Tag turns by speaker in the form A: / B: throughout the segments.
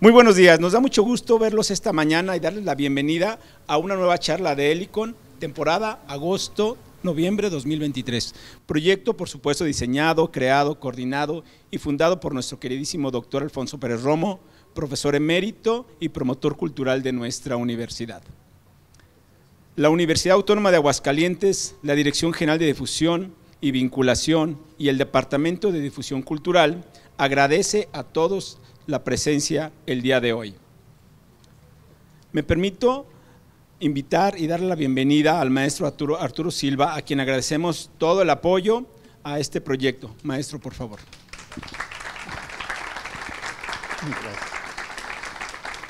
A: Muy buenos días, nos da mucho gusto verlos esta mañana y darles la bienvenida a una nueva charla de Helicon, temporada agosto noviembre 2023. Proyecto, por supuesto, diseñado, creado, coordinado y fundado por nuestro queridísimo doctor Alfonso Pérez Romo, profesor emérito y promotor cultural de nuestra universidad. La Universidad Autónoma de Aguascalientes, la Dirección General de Difusión y Vinculación y el Departamento de Difusión Cultural agradece a todos la presencia el día de hoy. Me permito invitar y darle la bienvenida al maestro Arturo, Arturo Silva, a quien agradecemos todo el apoyo a este proyecto. Maestro, por favor.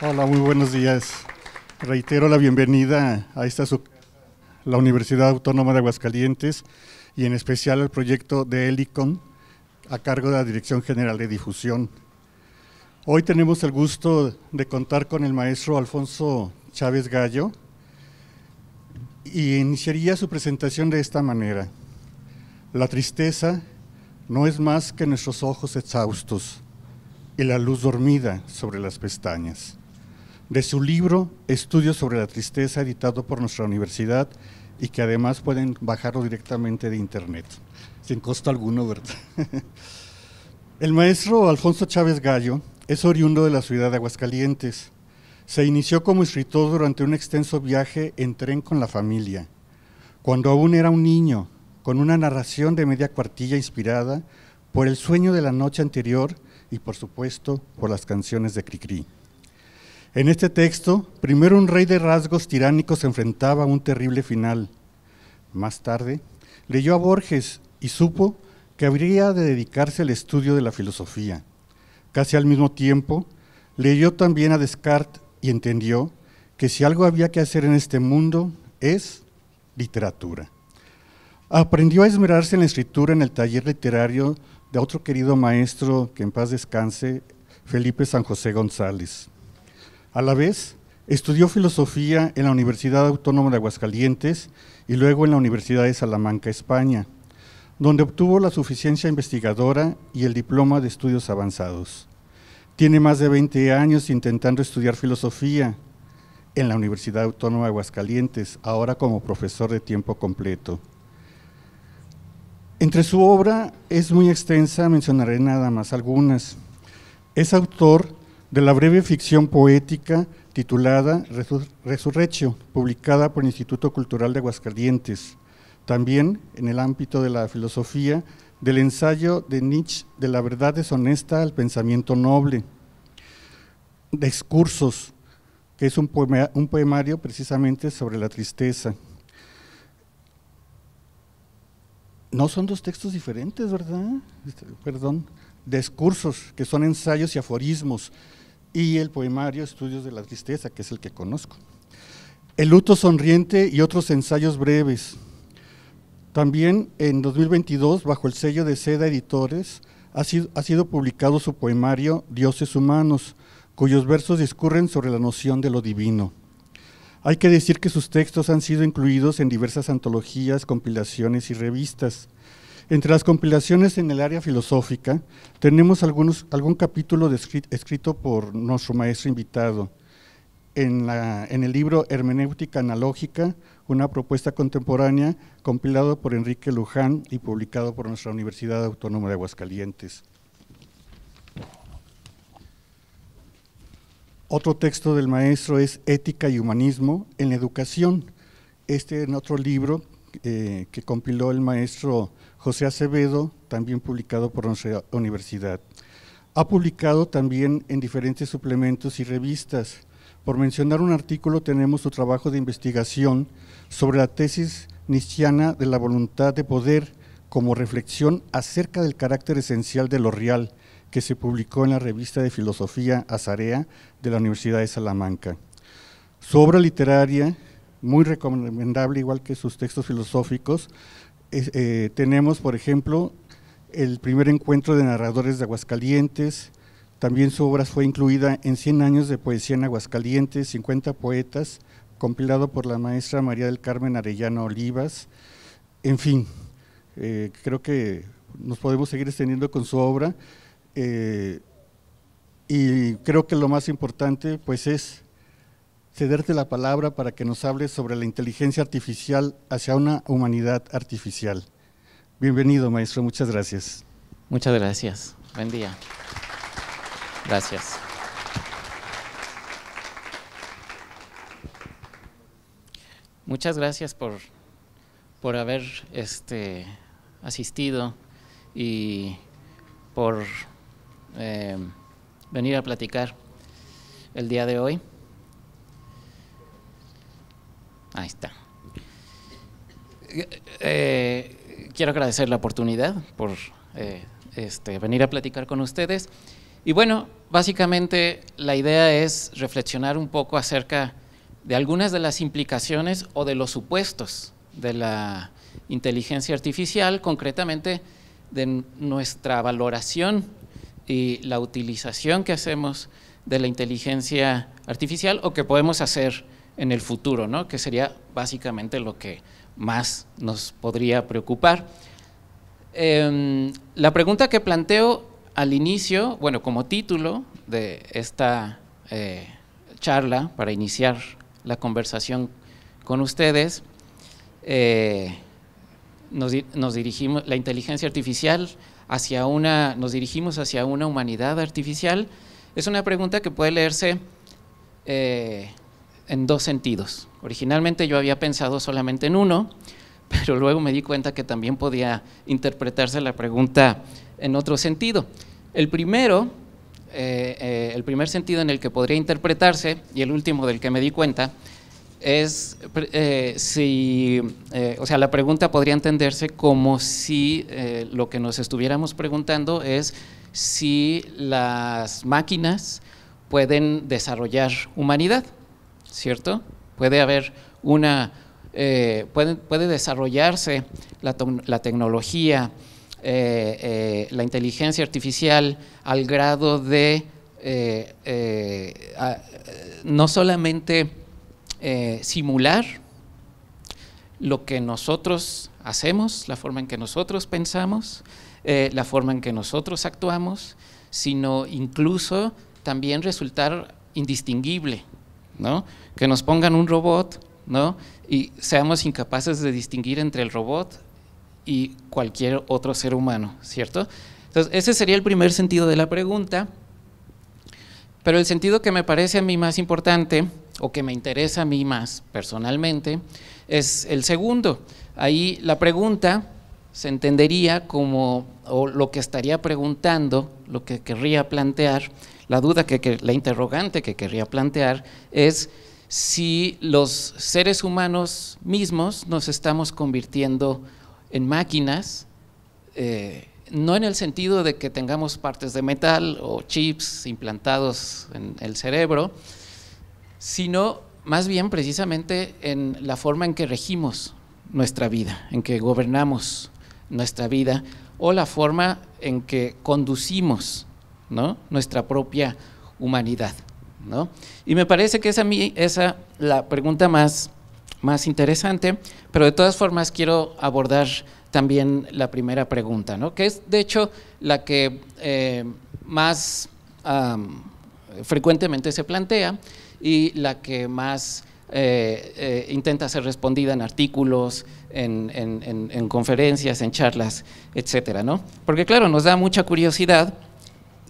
B: Hola, muy buenos días. Reitero la bienvenida a esta la Universidad Autónoma de Aguascalientes y en especial al proyecto de Helicon a cargo de la Dirección General de Difusión Hoy tenemos el gusto de contar con el maestro Alfonso Chávez Gallo y iniciaría su presentación de esta manera. La tristeza no es más que nuestros ojos exhaustos y la luz dormida sobre las pestañas. De su libro Estudios sobre la Tristeza, editado por nuestra universidad y que además pueden bajarlo directamente de internet, sin costo alguno, ¿verdad? El maestro Alfonso Chávez Gallo es oriundo de la ciudad de Aguascalientes. Se inició como escritor durante un extenso viaje en tren con la familia, cuando aún era un niño, con una narración de media cuartilla inspirada por el sueño de la noche anterior y por supuesto por las canciones de Cricri. En este texto, primero un rey de rasgos tiránicos se enfrentaba a un terrible final. Más tarde, leyó a Borges y supo que habría de dedicarse al estudio de la filosofía casi al mismo tiempo, leyó también a Descartes y entendió que si algo había que hacer en este mundo es literatura. Aprendió a esmerarse en la escritura en el taller literario de otro querido maestro que en paz descanse, Felipe San José González. A la vez, estudió filosofía en la Universidad Autónoma de Aguascalientes y luego en la Universidad de Salamanca, España donde obtuvo la suficiencia investigadora y el diploma de estudios avanzados. Tiene más de 20 años intentando estudiar filosofía en la Universidad Autónoma de Aguascalientes, ahora como profesor de tiempo completo. Entre su obra es muy extensa, mencionaré nada más algunas. Es autor de la breve ficción poética titulada Resurrecho, publicada por el Instituto Cultural de Aguascalientes, también en el ámbito de la filosofía, del ensayo de Nietzsche de la verdad deshonesta al pensamiento noble. Discursos, que es un, poemario precisamente sobre la tristeza. No son dos textos diferentes, ¿verdad? Este, perdón. Discursos, que son ensayos y aforismos, y el poemario Estudios de la Tristeza, que es el que conozco. El luto sonriente y otros ensayos breves. También en 2022, bajo el sello de Seda Editores, ha sido, publicado su poemario Dioses Humanos, cuyos versos discurren sobre la noción de lo divino. Hay que decir que sus textos han sido incluidos en diversas antologías, compilaciones y revistas. Entre las compilaciones en el área filosófica tenemos algún capítulo escrito por nuestro maestro invitado, en, el libro Hermenéutica Analógica, una propuesta contemporánea compilado por Enrique Luján y publicado por nuestra Universidad Autónoma de Aguascalientes. Otro texto del maestro es Ética y Humanismo en la Educación. Este es otro libro eh, que compiló el maestro José Acevedo, también publicado por nuestra universidad. Ha publicado también en diferentes suplementos y revistas. Por mencionar un artículo, tenemos su trabajo de investigación sobre la tesis niciana de la voluntad de poder como reflexión acerca del carácter esencial de lo real, que se publicó en la revista de filosofía Azarea de la Universidad de Salamanca. Su obra literaria, muy recomendable, igual que sus textos filosóficos, eh, tenemos, por ejemplo, el primer encuentro de narradores de Aguascalientes, también su obra fue incluida en 100 años de poesía en Aguascalientes, 50 poetas, compilado por la maestra María del Carmen Arellano Olivas. En fin, eh, creo que nos podemos seguir extendiendo con su obra eh, y creo que lo más importante pues es cederte la palabra para que nos hables sobre la inteligencia artificial hacia una humanidad artificial. Bienvenido, maestro, muchas gracias.
C: Muchas gracias. Buen día. Gracias. Muchas gracias por, haber este, asistido y por eh, venir a platicar el día de hoy. Ahí está. Eh, quiero agradecer la oportunidad por eh, este, venir a platicar con ustedes. Y bueno, básicamente la idea es reflexionar un poco acerca de algunas de las implicaciones o de los supuestos de la inteligencia artificial, concretamente de nuestra valoración y la utilización que hacemos de la inteligencia artificial o que podemos hacer en el futuro, ¿no? que sería básicamente lo que más nos podría preocupar. Em, la pregunta que planteo al inicio, bueno, como título de esta eh, charla, para iniciar la conversación con ustedes, eh, nos, dirigimos, la inteligencia artificial hacia una, nos dirigimos hacia una humanidad artificial, es una pregunta que puede leerse eh, en dos sentidos. Originalmente yo había pensado solamente en uno, pero luego me di cuenta que también podía interpretarse la pregunta en otro sentido. El primero, eh, eh, el primer sentido en el que podría interpretarse, y el último del que me di cuenta, es eh, si, o sea, la pregunta podría entenderse como si lo que nos estuviéramos preguntando es si las máquinas pueden desarrollar humanidad, ¿cierto? Puede haber una, puede, desarrollarse la, la tecnología, eh, eh, la inteligencia artificial al grado de eh, no solamente simular lo que nosotros hacemos, la forma en que nosotros pensamos, la forma en que nosotros actuamos, sino incluso también resultar indistinguible, ¿no? Que nos pongan un robot, ¿no? Y seamos incapaces de distinguir entre el robot y cualquier otro ser humano, ¿cierto? Entonces, ese sería el primer sentido de la pregunta, pero el sentido que me parece a mí más importante o que me interesa a mí más personalmente es el segundo. Ahí la pregunta se entendería como, o lo que estaría preguntando, lo que querría plantear, la duda, que, la interrogante que querría plantear es si los seres humanos mismos nos estamos convirtiendo en máquinas, eh, no en el sentido de que tengamos partes de metal o chips implantados en el cerebro, sino más bien precisamente en la forma en que regimos nuestra vida, en que gobernamos nuestra vida o la forma en que conducimos ¿no? nuestra propia humanidad. Y me parece que es a mí esa la pregunta más más interesante, pero de todas formas quiero abordar también la primera pregunta, ¿no? que es de hecho la que eh, más frecuentemente se plantea y la que más eh, eh, intenta ser respondida en artículos, en, conferencias, en charlas, etcétera, Porque claro, nos da mucha curiosidad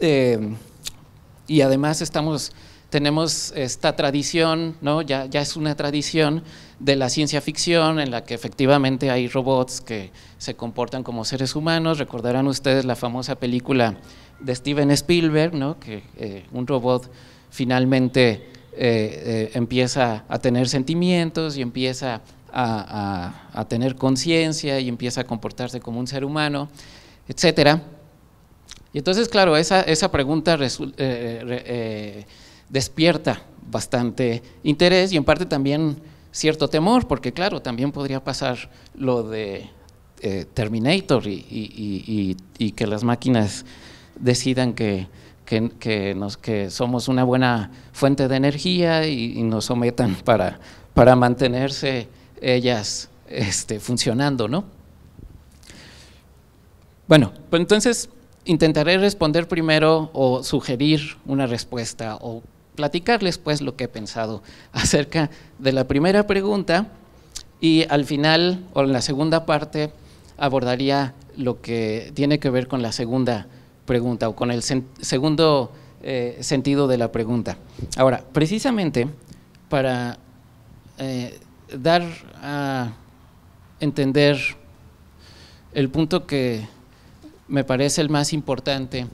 C: y además estamos tenemos esta tradición, ¿no? ya, ya es una tradición de la ciencia ficción en la que efectivamente hay robots que se comportan como seres humanos. Recordarán ustedes la famosa película de Steven Spielberg, ¿no? que eh, un robot finalmente eh, eh, empieza a tener sentimientos y empieza a, tener conciencia y empieza a comportarse como un ser humano, etcétera. Y entonces, claro, esa, esa pregunta resulta despierta bastante interés y en parte también cierto temor, porque claro, también podría pasar lo de eh, Terminator y, que las máquinas decidan que, nos, que somos una buena fuente de energía y, nos sometan para, para mantenerse ellas este, funcionando, ¿no? Bueno, pues entonces intentaré responder primero o sugerir una respuesta o platicarles pues lo que he pensado acerca de la primera pregunta y al final o en la segunda parte abordaría lo que tiene que ver con la segunda pregunta o con el segundo eh, sentido de la pregunta. Ahora, precisamente para eh, dar a entender el punto que me parece el más importante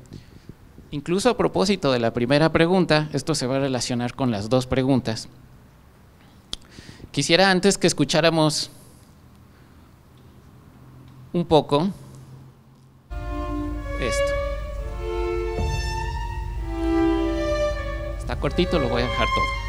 C: Incluso a propósito de la primera pregunta, esto se va a relacionar con las dos preguntas. Quisiera antes que escucháramos un poco esto. Está cortito, lo voy a dejar todo.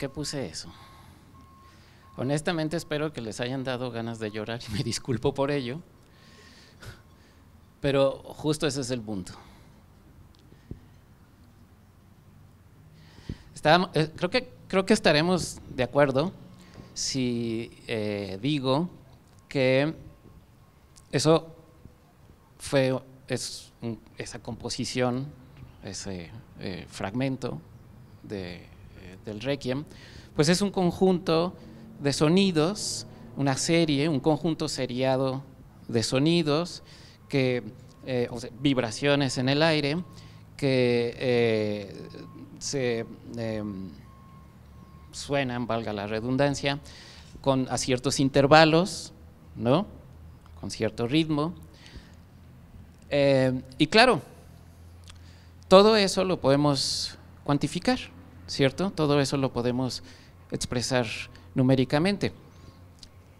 C: qué puse eso? Honestamente espero que les hayan dado ganas de llorar y me disculpo por ello, pero justo ese es el punto. Eh, creo, que, creo que estaremos de acuerdo si eh, digo que eso fue es, esa composición, ese eh, fragmento de del Requiem, pues es un conjunto de sonidos, una serie, un conjunto seriado de sonidos, que, eh, vibraciones en el aire, que eh, se em, suenan, valga la redundancia, con, a ciertos intervalos, ¿no? Con cierto ritmo. Eh, y claro, todo eso lo podemos cuantificar. ¿cierto? Todo eso lo podemos expresar numéricamente.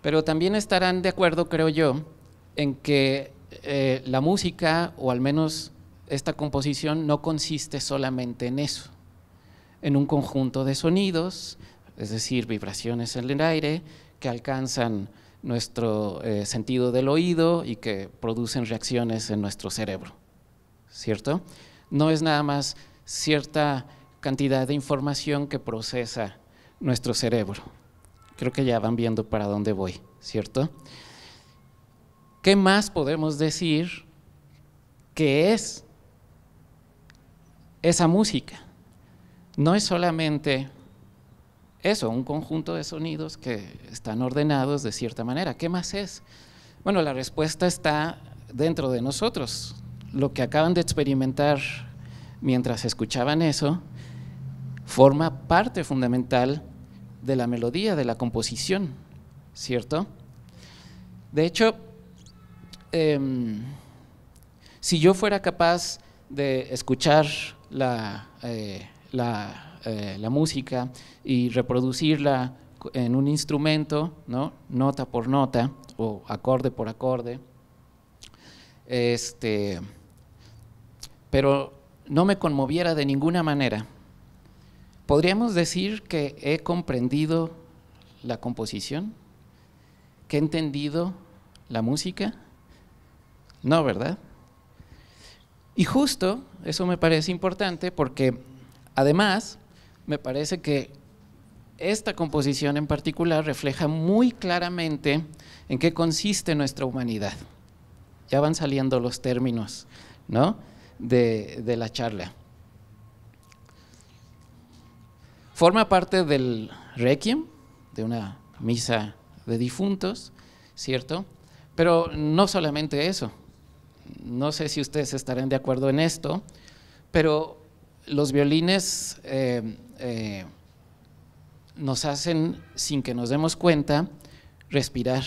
C: Pero también estarán de acuerdo, creo yo, en que eh, la música, o al menos esta composición, no consiste solamente en eso, en un conjunto de sonidos, es decir, vibraciones en el aire que alcanzan nuestro eh, sentido del oído y que producen reacciones en nuestro cerebro, ¿cierto? No es nada más cierta cantidad de información que procesa nuestro cerebro. Creo que ya van viendo para dónde voy, ¿cierto? ¿Qué más podemos decir que es esa música? No es solamente eso, un conjunto de sonidos que están ordenados de cierta manera. ¿Qué más es? Bueno, la respuesta está dentro de nosotros. Lo que acaban de experimentar mientras escuchaban eso forma parte fundamental de la melodía, de la composición, ¿cierto? De hecho, em, si yo fuera capaz de escuchar la, eh, eh, la, música y reproducirla en un instrumento, ¿no? nota por nota o acorde por acorde, este, pero no me conmoviera de ninguna manera, Podríamos decir que he comprendido la composición, que he entendido la música. No, ¿verdad? Y justo, eso me parece importante porque además me parece que esta composición en particular refleja muy claramente en qué consiste nuestra humanidad. Ya van saliendo los términos ¿no? de, de la charla. Forma parte del requiem, de una misa de difuntos, ¿cierto? Pero no solamente eso. No sé si ustedes estarán de acuerdo en esto, pero los violines eh, eh, nos hacen, sin que nos demos cuenta, respirar,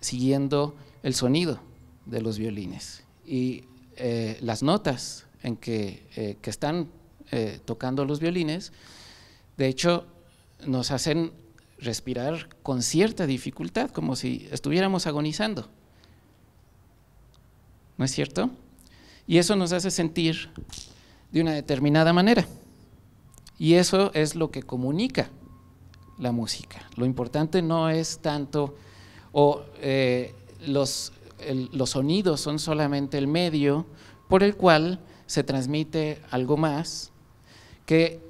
C: siguiendo el sonido de los violines y eh, las notas en que están tocando los violines de hecho, nos hacen respirar con cierta dificultad, como si estuviéramos agonizando. ¿No es cierto? Y eso nos hace sentir de una determinada manera. Y eso es lo que comunica la música. Lo importante no es tanto, o eh, los, los sonidos son solamente el medio por el cual se transmite algo más, que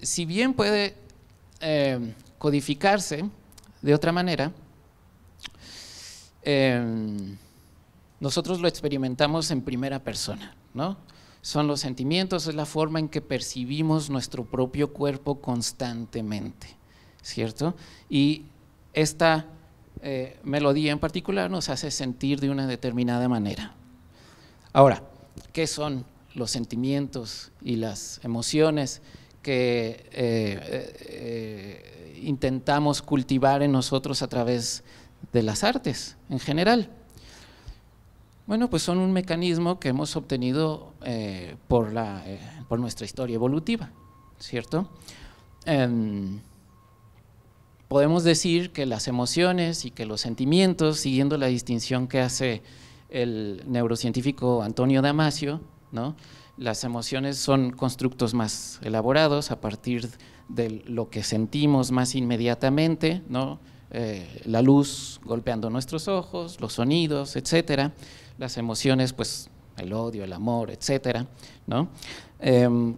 C: si bien puede eh, codificarse de otra manera, eh, nosotros lo experimentamos en primera persona, ¿no? Son los sentimientos, es la forma en que percibimos nuestro propio cuerpo constantemente, ¿cierto? Y esta eh, melodía en particular nos hace sentir de una determinada manera. Ahora, ¿qué son los sentimientos y las emociones? que eh, eh, intentamos cultivar en nosotros a través de las artes en general. Bueno, pues son un mecanismo que hemos obtenido eh, por, la, por, nuestra historia evolutiva, ¿cierto? Em, podemos decir que las emociones y que los sentimientos, siguiendo la distinción que hace el neurocientífico Antonio Damasio, ¿no? Las emociones son constructos más elaborados a partir de lo que sentimos más inmediatamente, ¿no? Eh, la luz golpeando nuestros ojos, los sonidos, etcétera. Las emociones, pues el odio, el amor, etcétera, ¿no? Em,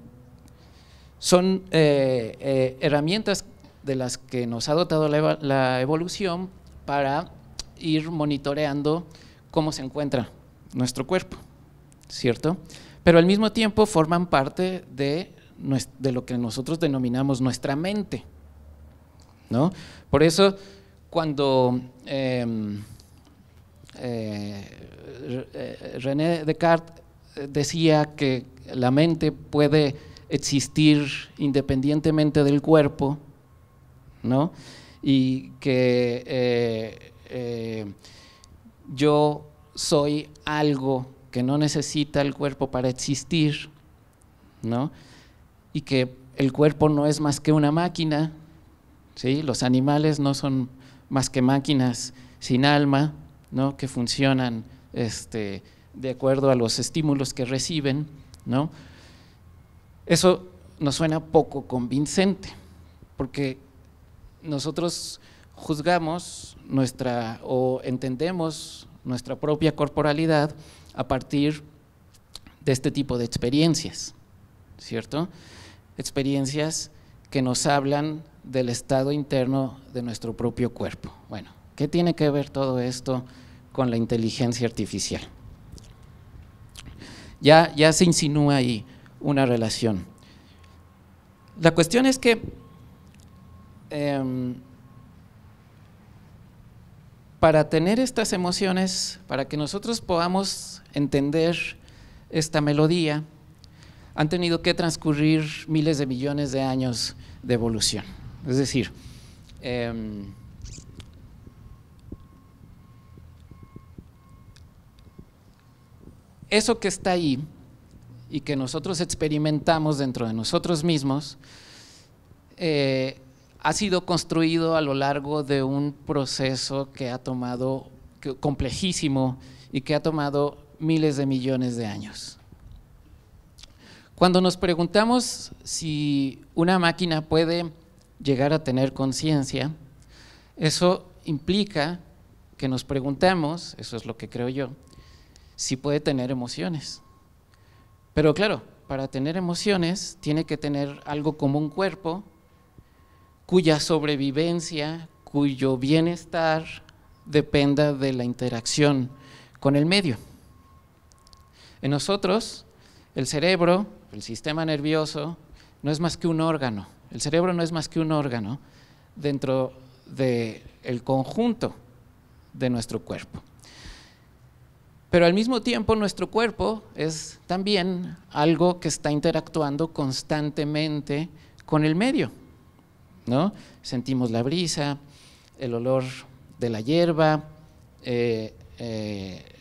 C: son eh, eh, herramientas de las que nos ha dotado la, la evolución para ir monitoreando cómo se encuentra nuestro cuerpo, ¿cierto? pero al mismo tiempo forman parte de, lo que nosotros denominamos nuestra mente. ¿no? Por eso, cuando em, eh, René Descartes decía que la mente puede existir independientemente del cuerpo, ¿no? y que eh, eh, yo soy algo que no necesita el cuerpo para existir, ¿no? Y que el cuerpo no es más que una máquina, ¿sí? Los animales no son más que máquinas sin alma, ¿no? Que funcionan este, de acuerdo a los estímulos que reciben, ¿no? Eso nos suena poco convincente, porque nosotros juzgamos nuestra o entendemos nuestra propia corporalidad a partir de este tipo de experiencias, ¿cierto? Experiencias que nos hablan del estado interno de nuestro propio cuerpo. Bueno, ¿qué tiene que ver todo esto con la inteligencia artificial? Ya, ya se insinúa ahí una relación. La cuestión es que em, para tener estas emociones, para que nosotros podamos entender esta melodía, han tenido que transcurrir miles de millones de años de evolución. Es decir, em, eso que está ahí y que nosotros experimentamos dentro de nosotros mismos, eh, ha sido construido a lo largo de un proceso que ha tomado complejísimo y que ha tomado miles de millones de años. Cuando nos preguntamos si una máquina puede llegar a tener conciencia, eso implica que nos preguntamos, eso es lo que creo yo, si puede tener emociones. Pero claro, para tener emociones tiene que tener algo como un cuerpo cuya sobrevivencia, cuyo bienestar dependa de la interacción con el medio. En nosotros, el cerebro, el sistema nervioso, no es más que un órgano. El cerebro no es más que un órgano dentro del el conjunto de nuestro cuerpo. Pero al mismo tiempo nuestro cuerpo es también algo que está interactuando constantemente con el medio. ¿no? Sentimos la brisa, el olor de la hierba, eh, eh,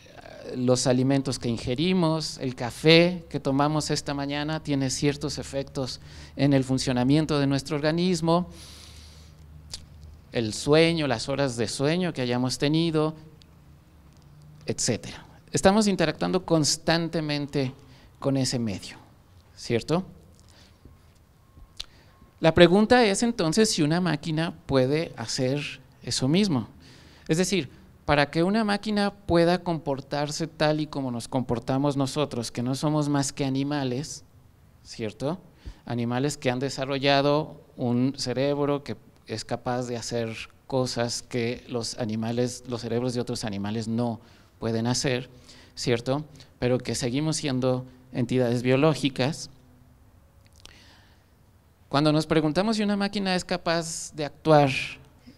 C: los alimentos que ingerimos, el café que tomamos esta mañana tiene ciertos efectos en el funcionamiento de nuestro organismo, el sueño, las horas de sueño que hayamos tenido, etc. Estamos interactuando constantemente con ese medio, ¿cierto? La pregunta es entonces si una máquina puede hacer eso mismo. Es decir, para que una máquina pueda comportarse tal y como nos comportamos nosotros, que no somos más que animales, ¿cierto? Animales que han desarrollado un cerebro que es capaz de hacer cosas que los animales, los cerebros de otros animales no pueden hacer, ¿cierto? Pero que seguimos siendo entidades biológicas. Cuando nos preguntamos si una máquina es capaz de actuar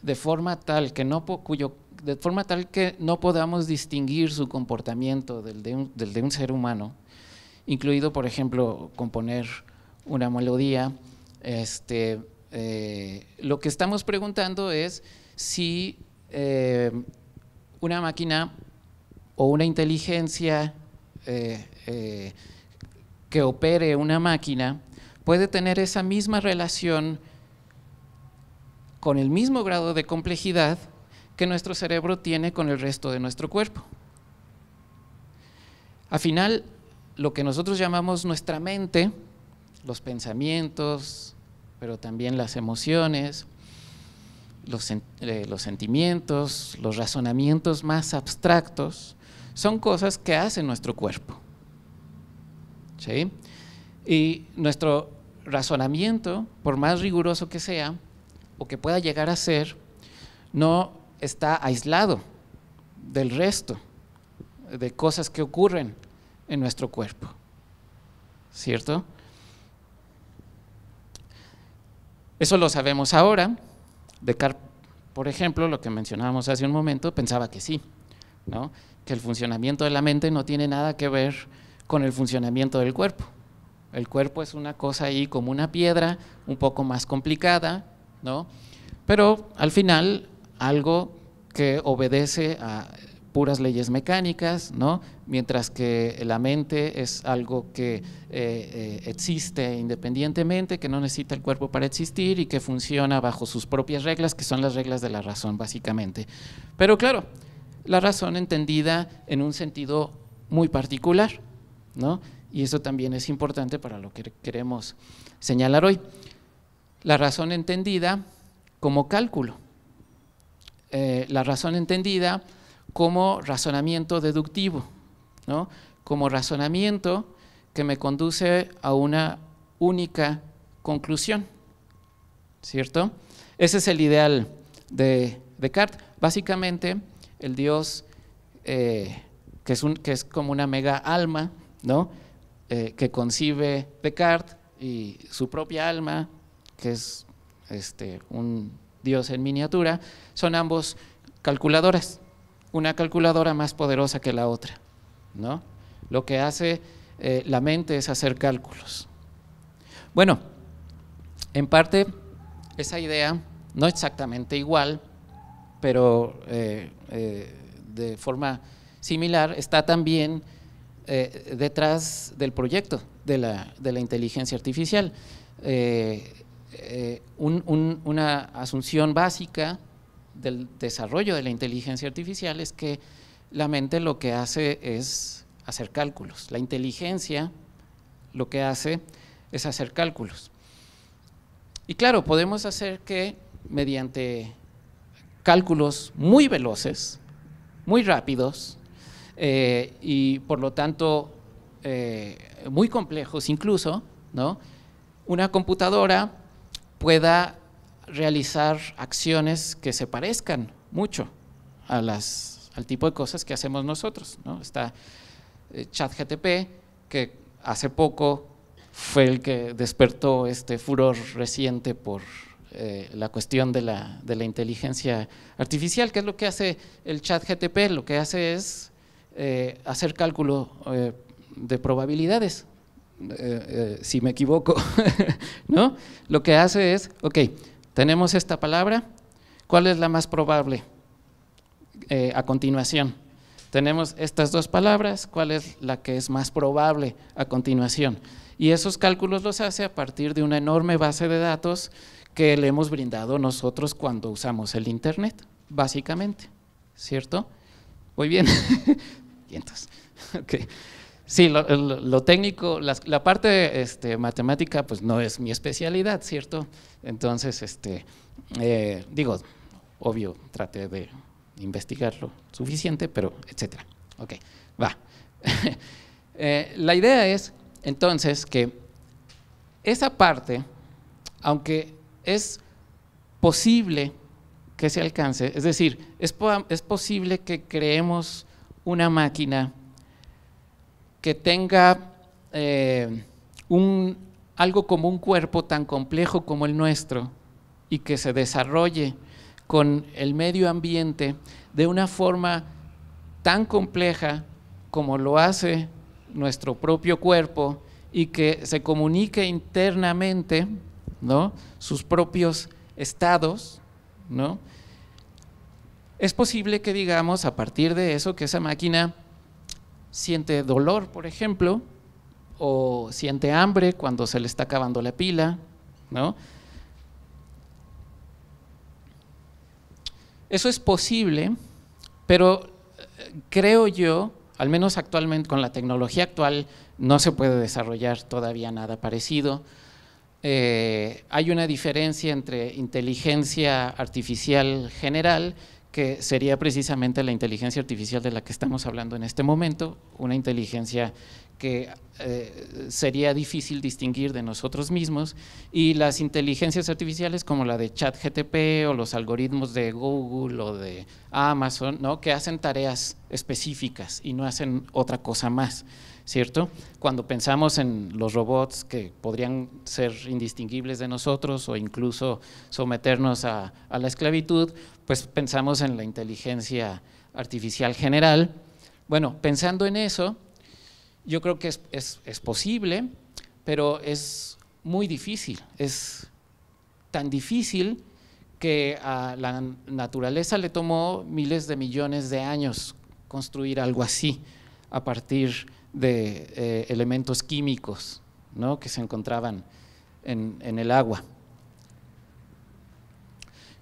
C: de forma tal que no cuyo de forma tal que no podamos distinguir su comportamiento del de un, ser humano, incluido, por ejemplo, componer una melodía. Este, eh, lo que estamos preguntando es si eh, una máquina o una inteligencia eh, que opere una máquina puede tener esa misma relación con el mismo grado de complejidad que nuestro cerebro tiene con el resto de nuestro cuerpo. Al final, lo que nosotros llamamos nuestra mente, los pensamientos, pero también las emociones, los, eh, los, sentimientos, los razonamientos más abstractos, son cosas que hace nuestro cuerpo. Y nuestro razonamiento, por más riguroso que sea, o que pueda llegar a ser, no está aislado del resto de cosas que ocurren en nuestro cuerpo. ¿Cierto? Eso lo sabemos ahora. Descartes, por ejemplo, lo que mencionábamos hace un momento, pensaba que sí, ¿no? que el funcionamiento de la mente no tiene nada que ver con el funcionamiento del cuerpo. El cuerpo es una cosa ahí como una piedra, un poco más complicada, ¿no? pero al final algo que obedece a puras leyes mecánicas, ¿no? mientras que la mente es algo que eh, eh, existe independientemente, que no necesita el cuerpo para existir y que funciona bajo sus propias reglas, que son las reglas de la razón básicamente. Pero claro, la razón entendida en un sentido muy particular, ¿no? y eso también es importante para lo que queremos señalar hoy. La razón entendida como cálculo. Eh, la razón entendida como razonamiento deductivo, ¿no? como razonamiento que me conduce a una única conclusión. ¿Cierto? Ese es el ideal de Descartes. Básicamente, el Dios eh, que, es un, que, es como una mega alma, ¿no? Eh, que concibe Descartes y su propia alma, que es este, un Dios en miniatura, son ambos calculadoras, una calculadora más poderosa que la otra. ¿no? Lo que hace eh, la mente es hacer cálculos. Bueno, en parte esa idea, no exactamente igual, pero eh, eh, de forma similar, está también detrás del proyecto de la, inteligencia artificial. Eh, una asunción básica del desarrollo de la inteligencia artificial es que la mente lo que hace es hacer cálculos. La inteligencia lo que hace es hacer cálculos. Y claro, podemos hacer que mediante cálculos muy veloces, muy rápidos eh, y por lo tanto eh, muy complejos incluso, ¿no? una computadora pueda realizar acciones que se parezcan mucho a las, al tipo de cosas que hacemos nosotros. ¿no? Está eh, ChatGTP, que hace poco fue el que despertó este furor reciente por eh, la cuestión de la, de la, inteligencia artificial. ¿Qué es lo que hace el ChatGTP, Lo que hace es eh, hacer cálculo de probabilidades. Eh, eh, si me equivoco, ¿no? Lo que hace es, ok, tenemos esta palabra, ¿cuál es la más probable eh, a continuación? Tenemos estas dos palabras, ¿cuál es la que es más probable a continuación? Y esos cálculos los hace a partir de una enorme base de datos que le hemos brindado nosotros cuando usamos el Internet, básicamente, ¿cierto? Muy bien, y Sí, lo, técnico, la, parte este, matemática, pues no es mi especialidad, ¿cierto? Entonces, este, eh, digo, obvio, traté de investigarlo suficiente, pero etcétera. Ok, va. Eh, la idea es, entonces, que esa parte, aunque es posible que se alcance, es decir, es, es posible que creemos una máquina que tenga eh, un, algo como un cuerpo tan complejo como el nuestro y que se desarrolle con el medio ambiente de una forma tan compleja como lo hace nuestro propio cuerpo y que se comunique internamente ¿no? sus propios estados, es posible que digamos a partir de eso que esa máquina siente dolor, por ejemplo, o siente hambre cuando se le está acabando la pila, ¿no? Eso es posible, pero eh, creo yo, al menos actualmente con la tecnología actual, no se puede desarrollar todavía nada parecido. Eh, hay una diferencia entre inteligencia artificial general que sería precisamente la inteligencia artificial de la que estamos hablando en este momento, una inteligencia que eh, sería difícil distinguir de nosotros mismos y las inteligencias artificiales como la de ChatGTP o los algoritmos de Google o de Amazon, ¿no? que hacen tareas específicas y no hacen otra cosa más, ¿cierto? Cuando pensamos en los robots que podrían ser indistinguibles de nosotros o incluso someternos a, a la esclavitud, pues pensamos en la inteligencia artificial general. Bueno, pensando en eso, yo creo que es, posible, pero es muy difícil. Es tan difícil que a la naturaleza le tomó miles de millones de años construir algo así a partir de eh, elementos químicos que se encontraban en, en, el agua.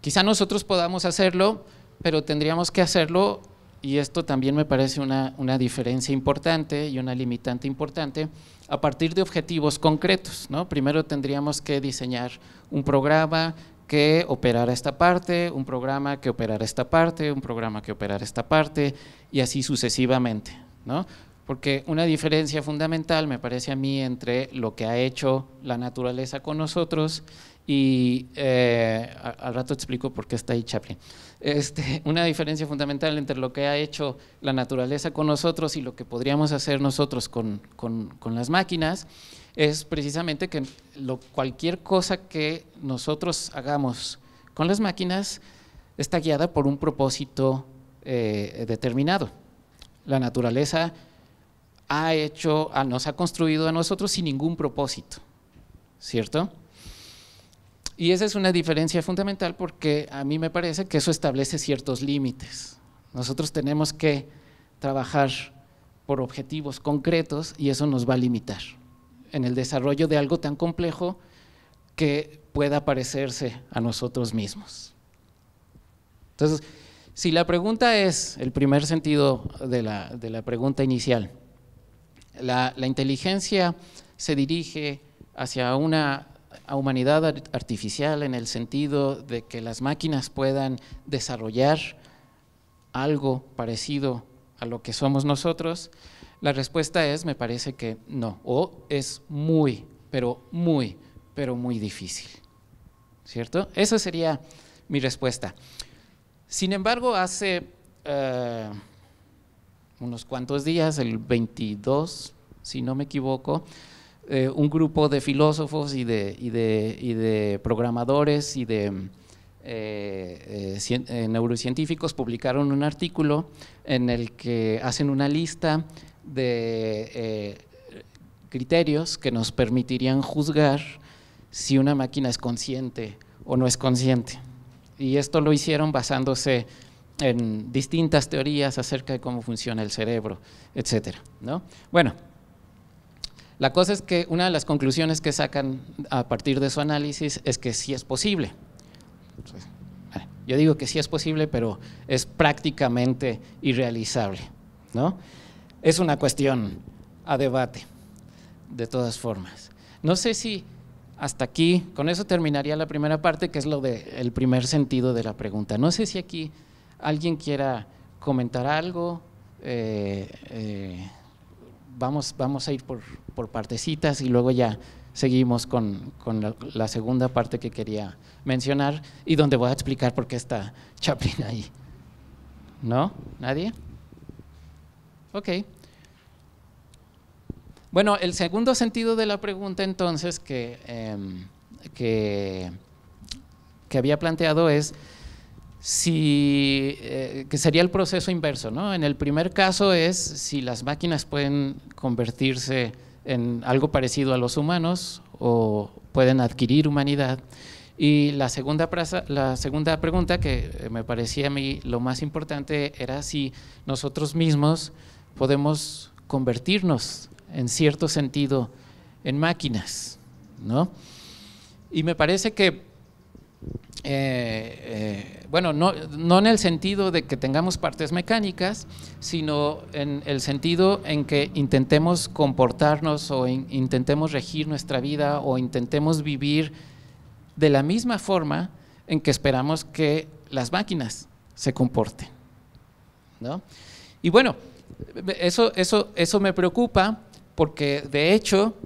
C: Quizá nosotros podamos hacerlo, pero tendríamos que hacerlo y esto también me parece una, diferencia importante y una limitante importante, a partir de objetivos concretos. ¿no? Primero tendríamos que diseñar un programa que operara esta parte, un programa que operara esta parte, un programa que operara esta parte, y así sucesivamente. ¿no? Porque una diferencia fundamental, me parece a mí, entre lo que ha hecho la naturaleza con nosotros y eh, al rato te explico por qué está ahí Chaplin. Este, una diferencia fundamental entre lo que ha hecho la naturaleza con nosotros y lo que podríamos hacer nosotros con, con, las máquinas es precisamente que cualquier cosa que nosotros hagamos con las máquinas está guiada por un propósito eh, determinado. La naturaleza ha hecho, nos ha construido a nosotros sin ningún propósito, ¿cierto? Y esa es una diferencia fundamental porque a mí me parece que eso establece ciertos límites. Nosotros tenemos que trabajar por objetivos concretos y eso nos va a limitar en el desarrollo de algo tan complejo que pueda parecerse a nosotros mismos. Entonces, si la pregunta es el primer sentido de la, pregunta inicial, la inteligencia se dirige hacia una a humanidad artificial en el sentido de que las máquinas puedan desarrollar algo parecido a lo que somos nosotros? La respuesta es, me parece que no, o es muy, pero muy, pero muy difícil. ¿Cierto? Esa sería mi respuesta. Sin embargo, hace eh, unos cuantos días, el 22, si no me equivoco, eh, un grupo de filósofos y de, programadores y de eh, eh, neurocientíficos publicaron un artículo en el que hacen una lista de criterios que nos permitirían juzgar si una máquina es consciente o no es consciente. Y esto lo hicieron basándose en distintas teorías acerca de cómo funciona el cerebro, etcétera. Bueno, la cosa es que una de las conclusiones que sacan a partir de su análisis es que sí es posible. Yo digo que sí es posible, pero es prácticamente irrealizable. ¿no? Es una cuestión a debate, de todas formas. No sé si hasta aquí, con eso terminaría la primera parte, que es lo del primer sentido de la pregunta. No sé si aquí alguien quiera comentar algo. Eh, eh, vamos, a ir por, por partecitas y luego ya seguimos con, la, segunda parte que quería mencionar y donde voy a explicar por qué está Chaplin ahí. ¿No? ¿Nadie? Ok. Bueno, el segundo sentido de la pregunta entonces que, em, que, que había planteado es si, eh, que sería el proceso inverso. ¿no? En el primer caso es si las máquinas pueden convertirse en algo parecido a los humanos o pueden adquirir humanidad. Y la segunda, la segunda pregunta que eh, me parecía a mí lo más importante era si nosotros mismos podemos convertirnos en cierto sentido en máquinas, ¿no? Y me parece que eh, eh, bueno, no, en el sentido de que tengamos partes mecánicas, sino en el sentido en que intentemos comportarnos o intentemos regir nuestra vida o intentemos vivir de la misma forma en que esperamos que las máquinas se comporten. Y bueno, eso, eso, eso me preocupa porque de hecho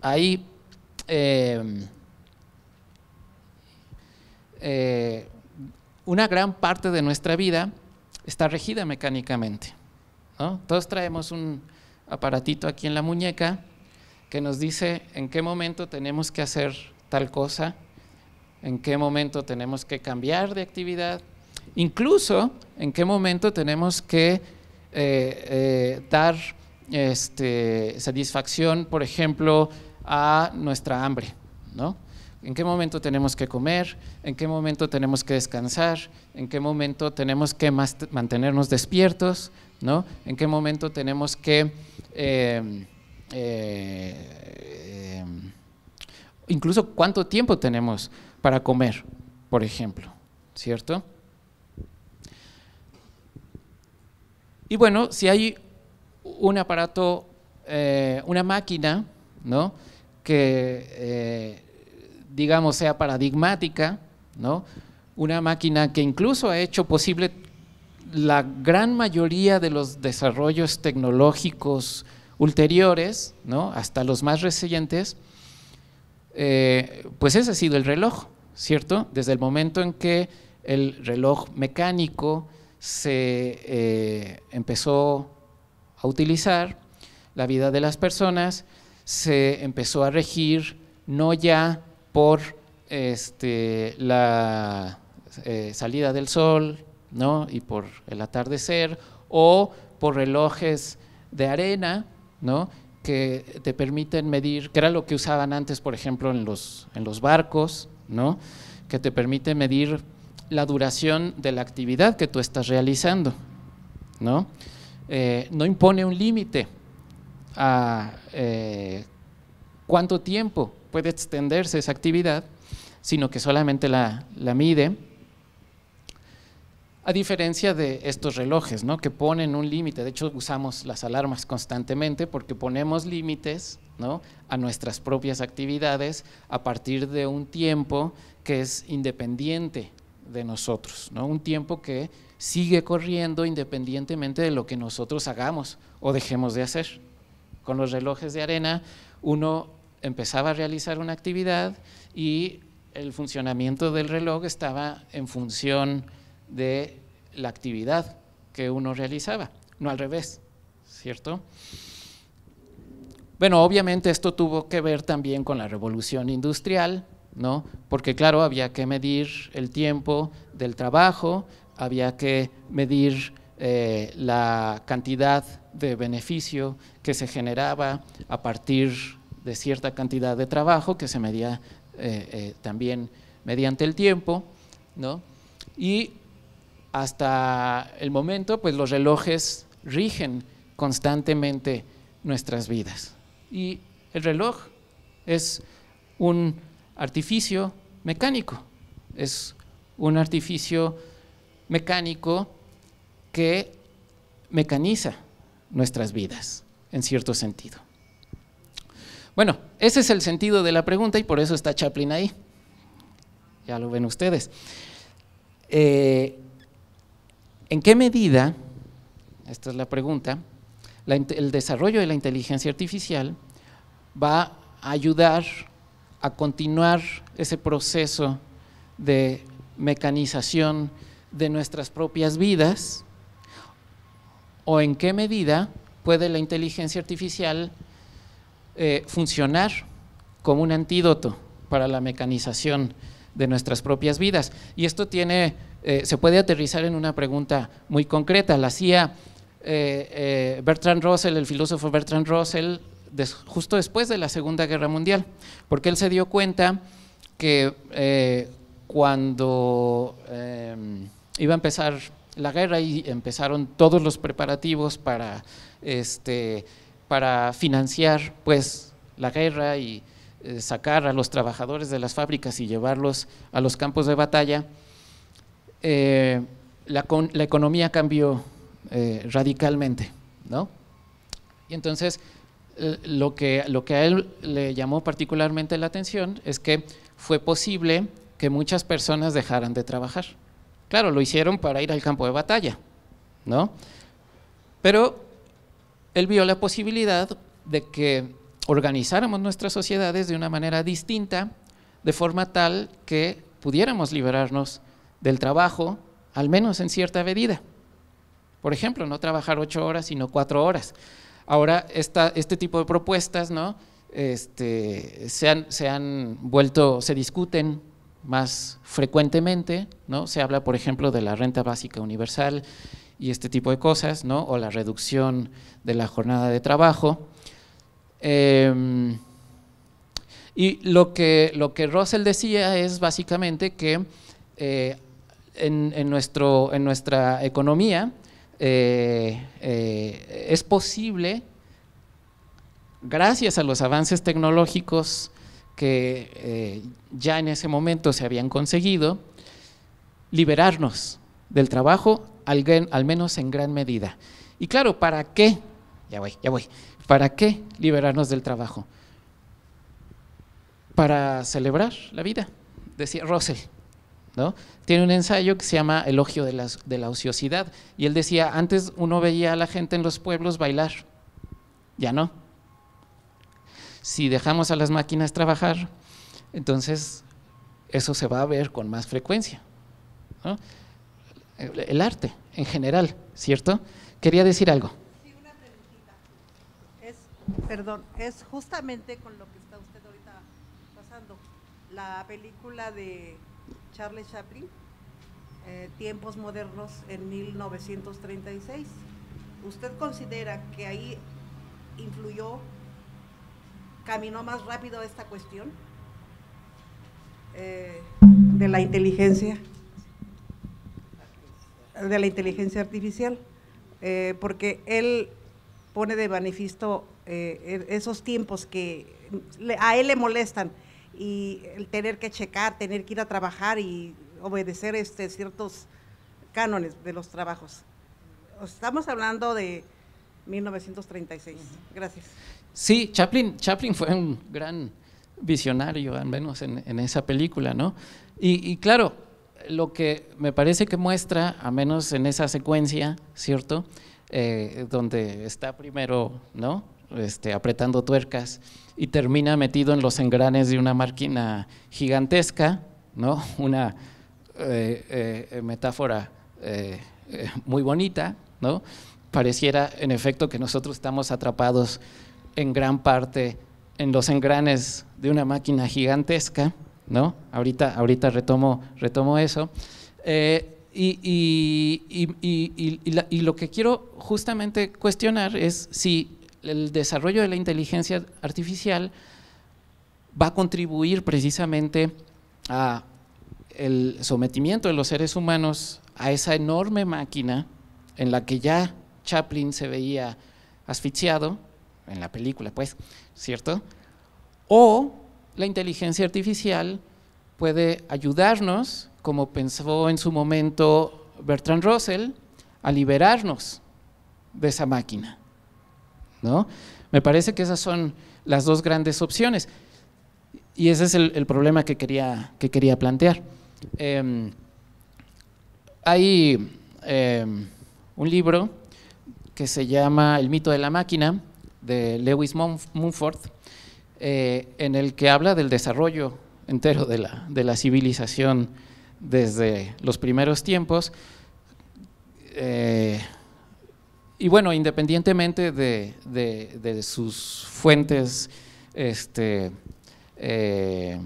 C: hay... Eh, eh, una gran parte de nuestra vida está regida mecánicamente. Todos traemos un aparatito aquí en la muñeca que nos dice en qué momento tenemos que hacer tal cosa, en qué momento tenemos que cambiar de actividad, incluso en qué momento tenemos que eh, eh, dar este, satisfacción, por ejemplo, a nuestra hambre, ¿no? en qué momento tenemos que comer, en qué momento tenemos que descansar, en qué momento tenemos que mantenernos despiertos, ¿no? en qué momento tenemos que em, eh, em, incluso cuánto tiempo tenemos para comer, por ejemplo, ¿cierto? Y bueno, si hay un aparato, eh, una máquina, ¿no? que eh, digamos, sea paradigmática, ¿no? Una máquina que incluso ha hecho posible la gran mayoría de los desarrollos tecnológicos ulteriores, hasta los más recientes, eh, pues ese ha sido el reloj, ¿cierto? Desde el momento en que el reloj mecánico se eh, empezó a utilizar, la vida de las personas se empezó a regir no ya por este, la eh, salida del sol y por el atardecer, o por relojes de arena que te permiten medir, que era lo que usaban antes, por ejemplo, en los, barcos, que te permite medir la duración de la actividad que tú estás realizando. No, eh, impone un límite a eh, cuánto tiempo puede extenderse esa actividad, sino que solamente la, mide. A diferencia de estos relojes, ¿no? que ponen un límite, de hecho usamos las alarmas constantemente porque ponemos límites ¿no? a nuestras propias actividades a partir de un tiempo que es independiente de nosotros, ¿no? un tiempo que sigue corriendo independientemente de lo que nosotros hagamos o dejemos de hacer. Con los relojes de arena uno empezaba a realizar una actividad y el funcionamiento del reloj estaba en función de la actividad que uno realizaba, no al revés, ¿cierto? Bueno, obviamente esto tuvo que ver también con la revolución industrial, ¿no? Porque claro, había que medir el tiempo del trabajo, había que medir eh, la cantidad de beneficio que se generaba a partir de cierta cantidad de trabajo que se medía eh, eh, también mediante el tiempo, ¿no? Y hasta el momento, pues los relojes rigen constantemente nuestras vidas. Y el reloj es un artificio mecánico, es un artificio mecánico que mecaniza nuestras vidas, en cierto sentido. Bueno, ese es el sentido de la pregunta y por eso está Chaplin ahí. Ya lo ven ustedes. Eh, ¿En qué medida, esta es la pregunta, el desarrollo de la inteligencia artificial va a ayudar a continuar ese proceso de mecanización de nuestras propias vidas? ¿O en qué medida puede la inteligencia artificial eh, funcionar como un antídoto para la mecanización de nuestras propias vidas. Y esto tiene, eh, se puede aterrizar en una pregunta muy concreta. La hacía eh, Bertrand Russell, el filósofo Bertrand Russell, justo después de la Segunda Guerra Mundial, porque él se dio cuenta que cuando iba a empezar la guerra y empezaron todos los preparativos para este, para financiar pues la guerra y eh, sacar a los trabajadores de las fábricas y llevarlos a los campos de batalla, eh, la, la, economía cambió eh, radicalmente, ¿no? Y entonces lo que, lo que a él le llamó particularmente la atención es que fue posible que muchas personas dejaran de trabajar. Claro, lo hicieron para ir al campo de batalla, ¿no? Pero él vio la posibilidad de que organizáramos nuestras sociedades de una manera distinta, de forma tal que pudiéramos liberarnos del trabajo, al menos en cierta medida. Por ejemplo, no trabajar ocho horas, sino cuatro horas. Ahora, este tipo de propuestas ¿no? Este, se, han, vuelto, se discuten más frecuentemente, ¿no? se habla, por ejemplo, de la renta básica universal y este tipo de cosas, ¿no? o la reducción de la jornada de trabajo. Em, y lo que, lo que Russell decía es básicamente que eh, en, nuestro, en nuestra economía eh, eh, es posible, gracias a los avances tecnológicos que ya en ese momento se habían conseguido, liberarnos del trabajo al, menos en gran medida. Y claro, ¿para qué? Ya voy, ya voy. ¿Para qué liberarnos del trabajo? Para celebrar la vida, decía Russell. ¿no? Tiene un ensayo que se llama Elogio de la, de la ociosidad. Y él decía, antes uno veía a la gente en los pueblos bailar, ya no. Si dejamos a las máquinas trabajar, entonces eso se va a ver con más frecuencia. ¿no? el arte en general, ¿cierto? Quería decir algo. Sí, una preguntita.
D: Es, perdón, es justamente con lo que está usted ahorita pasando. La película de Charles Chaplin, eh, Tiempos Modernos en 1936. ¿Usted considera que ahí influyó, caminó más rápido esta cuestión eh, de la inteligencia? de la inteligencia artificial, eh, porque él pone de manifiesto eh, e-, esos tiempos que a él le molestan y el tener que checar, tener que ir a trabajar y obedecer este, ciertos cánones de los trabajos. Estamos hablando de 1936. Gracias.
C: Sí, Chaplin, Chaplin fue un gran visionario, al menos en, esa película, ¿no? y, y claro, lo que me parece que muestra, a menos en esa secuencia, ¿cierto? Eh, donde está primero, ¿no? Este, apretando tuercas y termina metido en los engranes de una máquina gigantesca, ¿no? Una eh, eh, metáfora muy bonita, ¿no? Pareciera, en efecto, que nosotros estamos atrapados en gran parte en los engranes de una máquina gigantesca, ¿no? Ahorita, ahorita retomo, retomo eso. Eh, y, lo que quiero justamente cuestionar es si el desarrollo de la inteligencia artificial va a contribuir precisamente a el sometimiento de los seres humanos a esa enorme máquina en la que ya Chaplin se veía asfixiado, en la película pues, ¿cierto? O la inteligencia artificial puede ayudarnos, como pensó en su momento Bertrand Russell, a liberarnos de esa máquina. ¿no? Me parece que esas son las dos grandes opciones. Y ese es el, problema que quería, que quería plantear. Em, hay em, un libro que se llama El mito de la máquina, de Lewis Mumford, eh, en el que habla del desarrollo entero de la, civilización desde los primeros tiempos. Eh, y bueno, independientemente de, sus fuentes este, eh,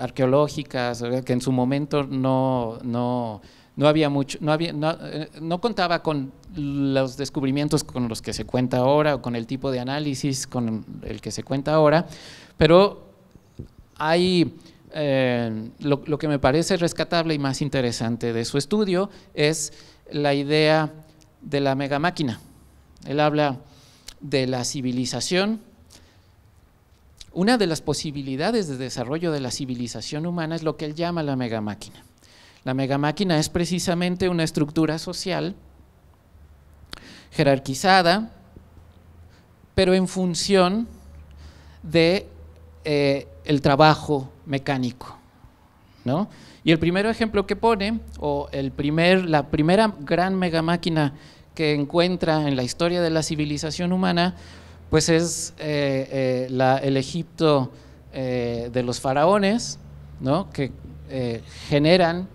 C: arqueológicas, que en su momento no, no, había mucho, no, no, no contaba con los descubrimientos con los que se cuenta ahora o con el tipo de análisis con el que se cuenta ahora, pero hay eh, lo, que me parece rescatable y más interesante de su estudio es la idea de la megamáquina. Él habla de la civilización. Una de las posibilidades de desarrollo de la civilización humana es lo que él llama la megamáquina. La megamáquina es precisamente una estructura social jerarquizada, pero en función de eh, trabajo mecánico. Y el primer ejemplo que pone, o el primer, la primera gran mega máquina que encuentra en la historia de la civilización humana, pues es eh, eh, el Egipto de los faraones, que generan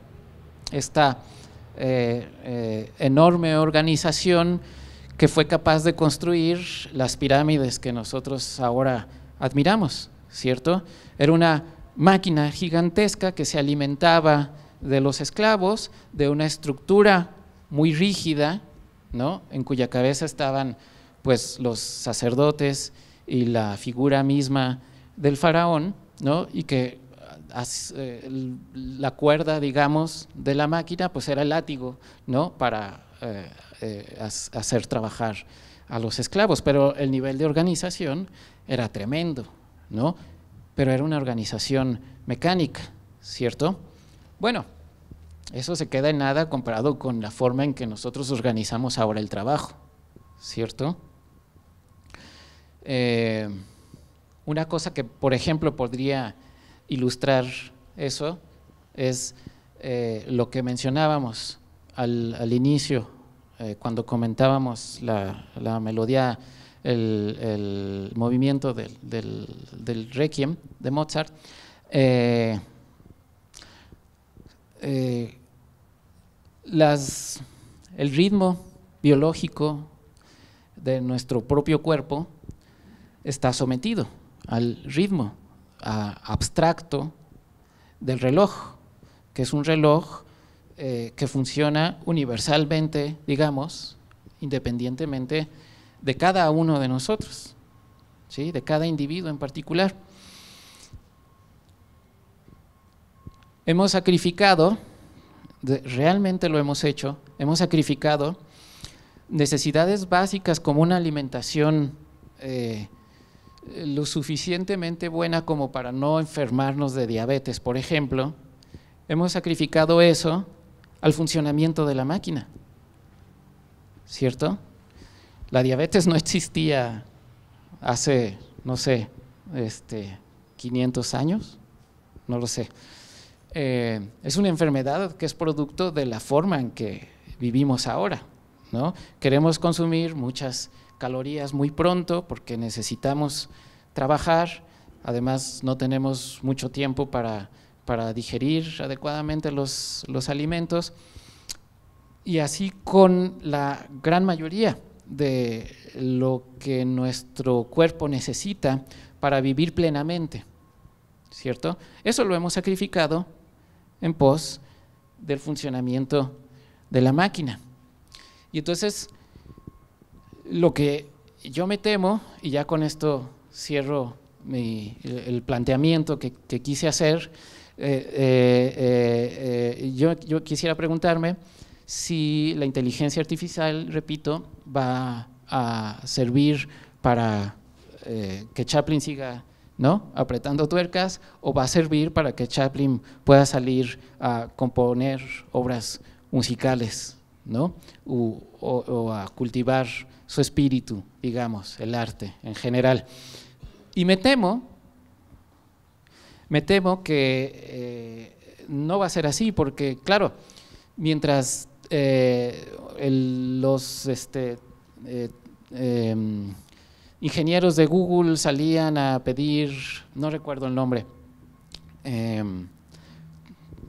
C: esta enorme organización que fue capaz de construir las pirámides que nosotros ahora admiramos, ¿cierto? Era una máquina gigantesca que se alimentaba de los esclavos, de una estructura muy rígida, ¿no? En cuya cabeza estaban pues los sacerdotes y la figura misma del faraón, ¿no? Y que eh, la cuerda, digamos, de la máquina pues era el látigo, ¿no? Para eh, eh, hacer trabajar a los esclavos, pero el nivel de organización era tremendo, ¿no? Pero era una organización mecánica, ¿cierto? Bueno, eso se queda en nada comparado con la forma en que nosotros organizamos ahora el trabajo, ¿cierto? Eh, una cosa que, por ejemplo, podría ilustrar eso es eh, lo que mencionábamos al inicio eh, cuando comentábamos la, melodía, el, movimiento del, Requiem de Mozart, eh, eh, el ritmo biológico de nuestro propio cuerpo está sometido al ritmo abstracto del reloj, que es un reloj eh, que funciona universalmente, digamos, independientemente de cada uno de nosotros, de cada individuo en particular. Hemos sacrificado, realmente lo hemos hecho, hemos sacrificado necesidades básicas como una alimentación eh, lo suficientemente buena como para no enfermarnos de diabetes, por ejemplo. Hemos sacrificado eso al funcionamiento de la máquina. ¿Cierto? La diabetes no existía hace, no sé, este, 500 años, no lo sé. Eh, es una enfermedad que es producto de la forma en que vivimos ahora. ¿no? Queremos consumir muchas calorías muy pronto porque necesitamos trabajar, además no tenemos mucho tiempo para para digerir adecuadamente los, alimentos y así con la gran mayoría de lo que nuestro cuerpo necesita para vivir plenamente, ¿cierto? Eso lo hemos sacrificado en pos del funcionamiento de la máquina. Y entonces, lo que yo me temo, y ya con esto cierro el planteamiento que quise hacer, eh, eh, eh, yo, quisiera preguntarme si la inteligencia artificial, repito, va a servir para que Chaplin siga ¿no? apretando tuercas o va a servir para que Chaplin pueda salir a componer obras musicales ¿no? o, a cultivar su espíritu, digamos, el arte en general. Y me temo me temo que eh, no va a ser así porque, claro, mientras eh, los este, eh, em, ingenieros de Google salían a pedir, no recuerdo el nombre, em,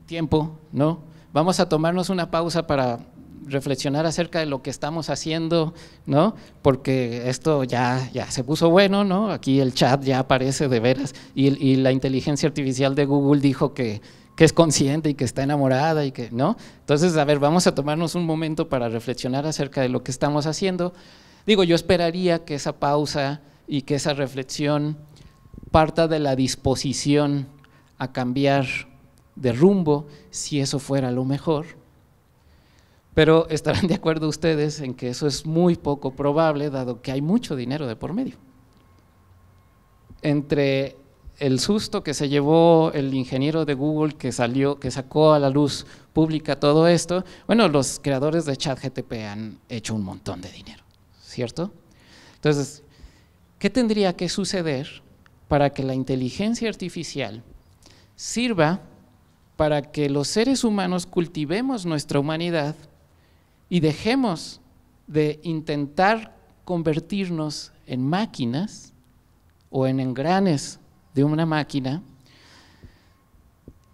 C: tiempo, ¿no? Vamos a tomarnos una pausa para reflexionar acerca de lo que estamos haciendo, ¿no? Porque esto ya, ya se puso bueno, ¿no? Aquí el chat ya aparece de veras y, la inteligencia artificial de Google dijo que, es consciente y que está enamorada y que, ¿no? Entonces, a ver, vamos a tomarnos un momento para reflexionar acerca de lo que estamos haciendo. Digo, yo esperaría que esa pausa y que esa reflexión parta de la disposición a cambiar de rumbo, si eso fuera lo mejor, pero estarán de acuerdo ustedes en que eso es muy poco probable, dado que hay mucho dinero de por medio. Entre el susto que se llevó el ingeniero de Google que salió, que sacó a la luz pública todo esto, bueno, los creadores de ChatGTP han hecho un montón de dinero, ¿cierto? Entonces, ¿qué tendría que suceder para que la inteligencia artificial sirva para que los seres humanos cultivemos nuestra humanidad y dejemos de intentar convertirnos en máquinas o en engranes de una máquina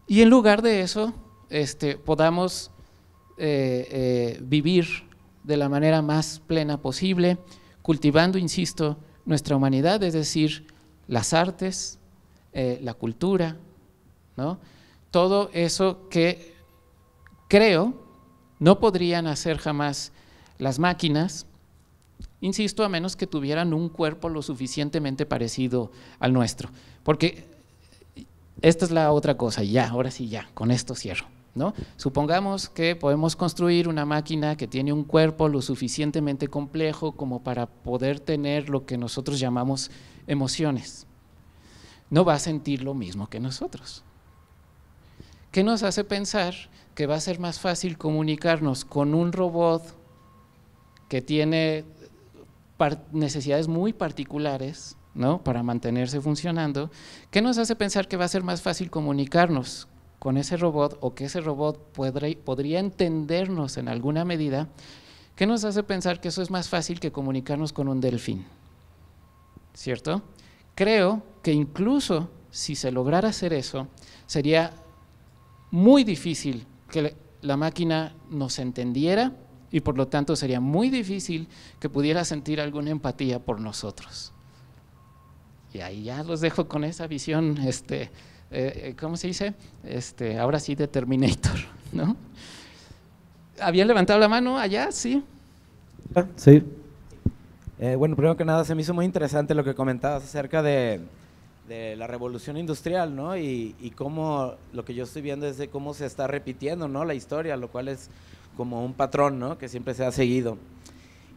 C: y en lugar de eso este, podamos eh, eh, vivir de la manera más plena posible, cultivando, insisto, nuestra humanidad, es decir, las artes, eh, la cultura, todo eso que creo no podrían hacer jamás las máquinas, insisto, a menos que tuvieran un cuerpo lo suficientemente parecido al nuestro. Porque esta es la otra cosa, ya, ahora sí, ya, con esto cierro. ¿no? Supongamos que podemos construir una máquina que tiene un cuerpo lo suficientemente complejo como para poder tener lo que nosotros llamamos emociones. No va a sentir lo mismo que nosotros. ¿Qué nos hace pensar que va a ser más fácil comunicarnos con un robot que tiene necesidades muy particulares, Para mantenerse funcionando, ¿qué nos hace pensar que va a ser más fácil comunicarnos con ese robot o que ese robot podría entendernos en alguna medida? ¿Qué nos hace pensar que eso es más fácil que comunicarnos con un delfín? ¿Cierto? Creo que incluso si se lograra hacer eso, sería muy difícil que la máquina nos entendiera y por lo tanto sería muy difícil que pudiera sentir alguna empatía por nosotros. Y ahí ya los dejo con esa visión, este, eh, ¿cómo se dice? Este, ahora sí de Terminator, ¿no? ¿Habían levantado la mano allá? Sí. Sí. Eh, bueno, primero que nada, se me hizo muy interesante lo que
E: comentabas acerca de, de la revolución industrial, ¿no? Y, y cómo lo que yo estoy viendo es de cómo se está repitiendo, ¿no? La historia, lo cual es como un patrón, ¿no? Que siempre se ha seguido.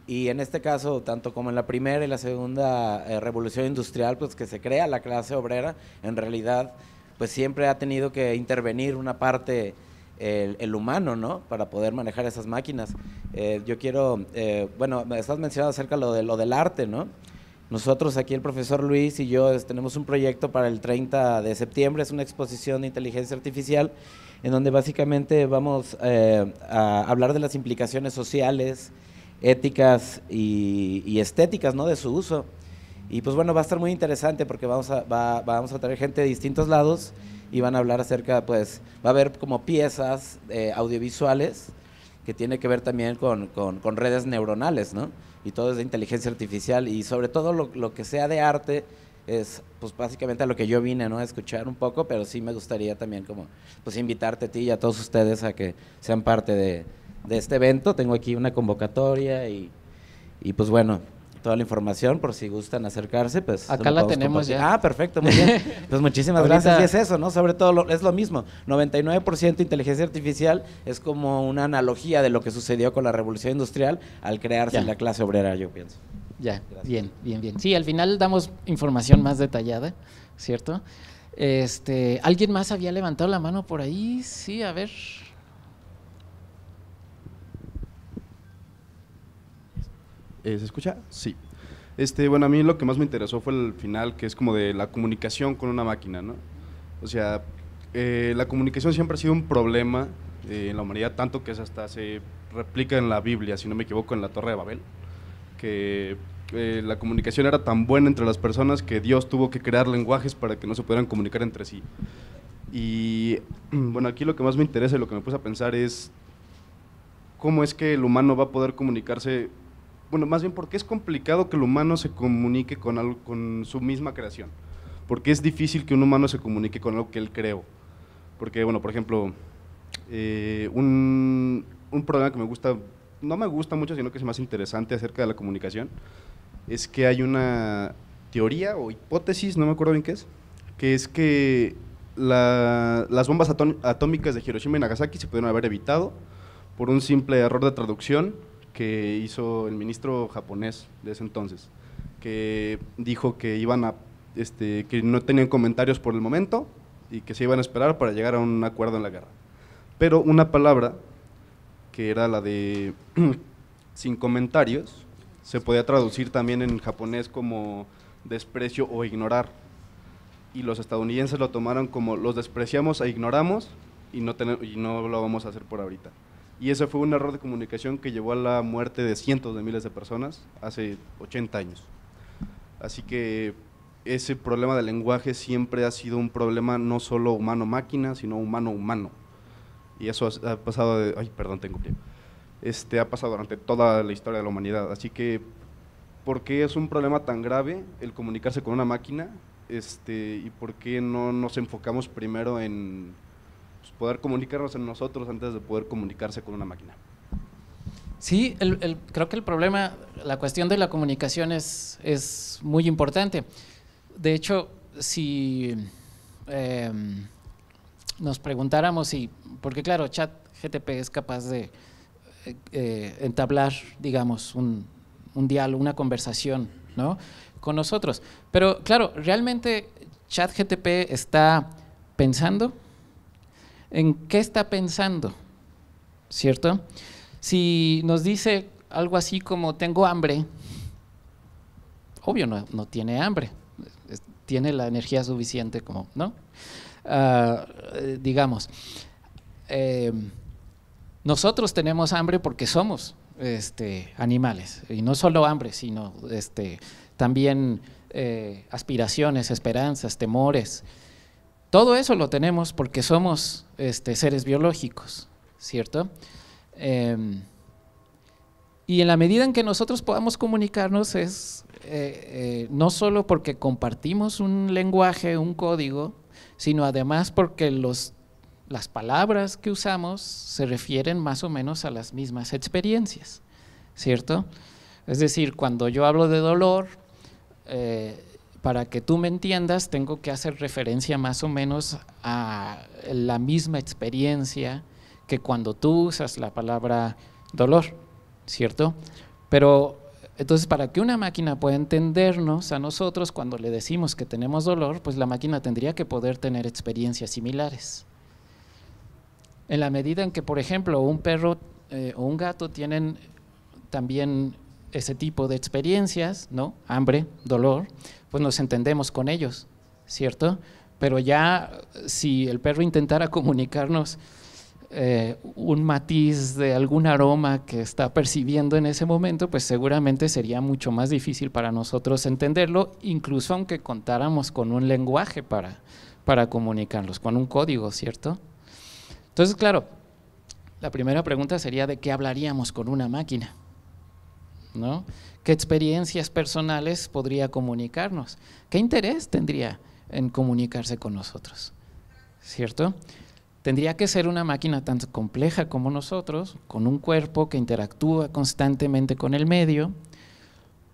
E: Y en este caso, tanto como en la primera y la segunda eh, revolución industrial, pues que se crea la clase obrera, en realidad, pues siempre ha tenido que intervenir una parte el, humano, ¿no? Para poder manejar esas máquinas. Eh, yo quiero, eh, bueno, estás mencionando acerca lo, de, lo del arte, ¿no? Nosotros aquí el profesor Luis y yo tenemos un proyecto para el 30 de septiembre, es una exposición de inteligencia artificial en donde básicamente vamos eh, a hablar de las implicaciones sociales, éticas y, estéticas ¿no? de su uso. Y pues bueno, va a estar muy interesante porque vamos a, vamos a traer gente de distintos lados y van a hablar acerca, pues, va a haber como piezas eh, audiovisuales que tiene que ver también con, con, con redes neuronales, ¿no? y todo es de inteligencia artificial y sobre todo lo, que sea de arte es pues básicamente a lo que yo vine, ¿no? A escuchar un poco, pero sí me gustaría también como pues invitarte a ti y a todos ustedes a que sean parte de, este evento. Tengo aquí una convocatoria y, y pues bueno, toda la información por si gustan acercarse, pues... Acá la tenemos ya. Ah, perfecto, muy bien. pues muchísimas gracias. Y es eso, ¿no? Sobre todo es lo mismo. 99% inteligencia artificial es como una analogía de lo que sucedió con la revolución industrial al crearse la clase obrera, yo pienso. Ya, gracias. bien, bien, bien.
C: Sí, al final damos información más detallada, ¿cierto? Este, ¿Alguien más había levantado la mano por ahí? Sí, a ver.
F: Eh, ¿Se escucha? Sí. Este, bueno, a mí lo que más me interesó fue el final, que es como de la comunicación con una máquina, ¿no? O sea, eh, la comunicación siempre ha sido un problema eh, en la humanidad, tanto que es hasta se replica en la Biblia, si no me equivoco, en la Torre de Babel, que la comunicación era tan buena entre las personas que Dios tuvo que crear lenguajes para que no se pudieran comunicar entre sí. Y bueno, aquí lo que más me interesa y lo que me puse a pensar es cómo es que el humano va a poder comunicarse bueno, más bien porque es complicado que el humano se comunique con, algo, con su misma creación, porque es difícil que un humano se comunique con algo que él creó, porque, bueno, por ejemplo, eh, un, un problema que me gusta, no me gusta mucho, sino que es más interesante acerca de la comunicación, es que hay una teoría o hipótesis, no me acuerdo bien qué es, que es que las bombas atómicas de Hiroshima y Nagasaki se pudieron haber evitado por un simple error de traducción que hizo el ministro japonés de ese entonces, que dijo que iban a, este, que no tenían comentarios por el momento y que se iban a esperar para llegar a un acuerdo en la guerra. Pero una palabra que era la de sin comentarios se podía traducir también en japonés como desprecio o ignorar. Y los estadounidenses lo tomaron como los despreciamos e ignoramos y no, y no lo vamos a hacer por ahorita. Y ese fue un error de comunicación que llevó a la muerte de cientos de miles de personas hace 80 años. Así que ese problema del lenguaje siempre ha sido un problema no solo humano-máquina, sino humano-humano. Y eso ha, pasado de, perdón, tengo Este ha pasado durante toda la historia de la humanidad, así que ¿por qué es un problema tan grave el comunicarse con una máquina? Este, y por qué no nos enfocamos primero en poder comunicarnos en nosotros antes de poder comunicarse con una máquina.
G: Sí,
C: creo que el problema, la cuestión de la comunicación es, es muy importante. De hecho, si em, nos preguntáramos si, porque claro, chat GTP es capaz de eh, eh, entablar, digamos, un, diálogo, una conversación ¿no? con nosotros. Pero claro, realmente ChatGTP está pensando, en qué está pensando, ¿cierto? Si nos dice algo así como tengo hambre, obvio no, tiene hambre, tiene la energía suficiente como, ¿no? Ah, digamos, eh, nosotros tenemos hambre porque somos este, animales, y no solo hambre, sino este, también eh, aspiraciones, esperanzas, temores, todo eso lo tenemos porque somos este, seres biológicos, ¿cierto? Em, y en la medida en que nosotros podamos comunicarnos es eh, eh, no solo porque compartimos un lenguaje, un código, sino además porque los, las palabras que usamos se refieren más o menos a las mismas experiencias, ¿cierto? Es decir, cuando yo hablo de dolor, eh, para que tú me entiendas, tengo que hacer referencia más o menos a la misma experiencia que cuando tú usas la palabra dolor, ¿cierto? Pero entonces, para que una máquina pueda entendernos a nosotros cuando le decimos que tenemos dolor, pues la máquina tendría que poder tener experiencias similares. En la medida en que, por ejemplo, un perro eh, o un gato tienen también ese tipo de experiencias, ¿no? Hambre, dolor, pues nos entendemos con ellos, ¿cierto? Pero ya si el perro intentara comunicarnos eh, un matiz de algún aroma que está percibiendo en ese momento, pues seguramente sería mucho más difícil para nosotros entenderlo, incluso aunque contáramos con un lenguaje para, para comunicarlos, con un código, ¿cierto? Entonces, claro, la primera pregunta sería de qué hablaríamos con una máquina. ¿no? ¿Qué experiencias personales podría comunicarnos? ¿Qué interés tendría en comunicarse con nosotros? ¿Cierto? Tendría que ser una máquina tan compleja como nosotros, con un cuerpo que interactúa constantemente con el medio,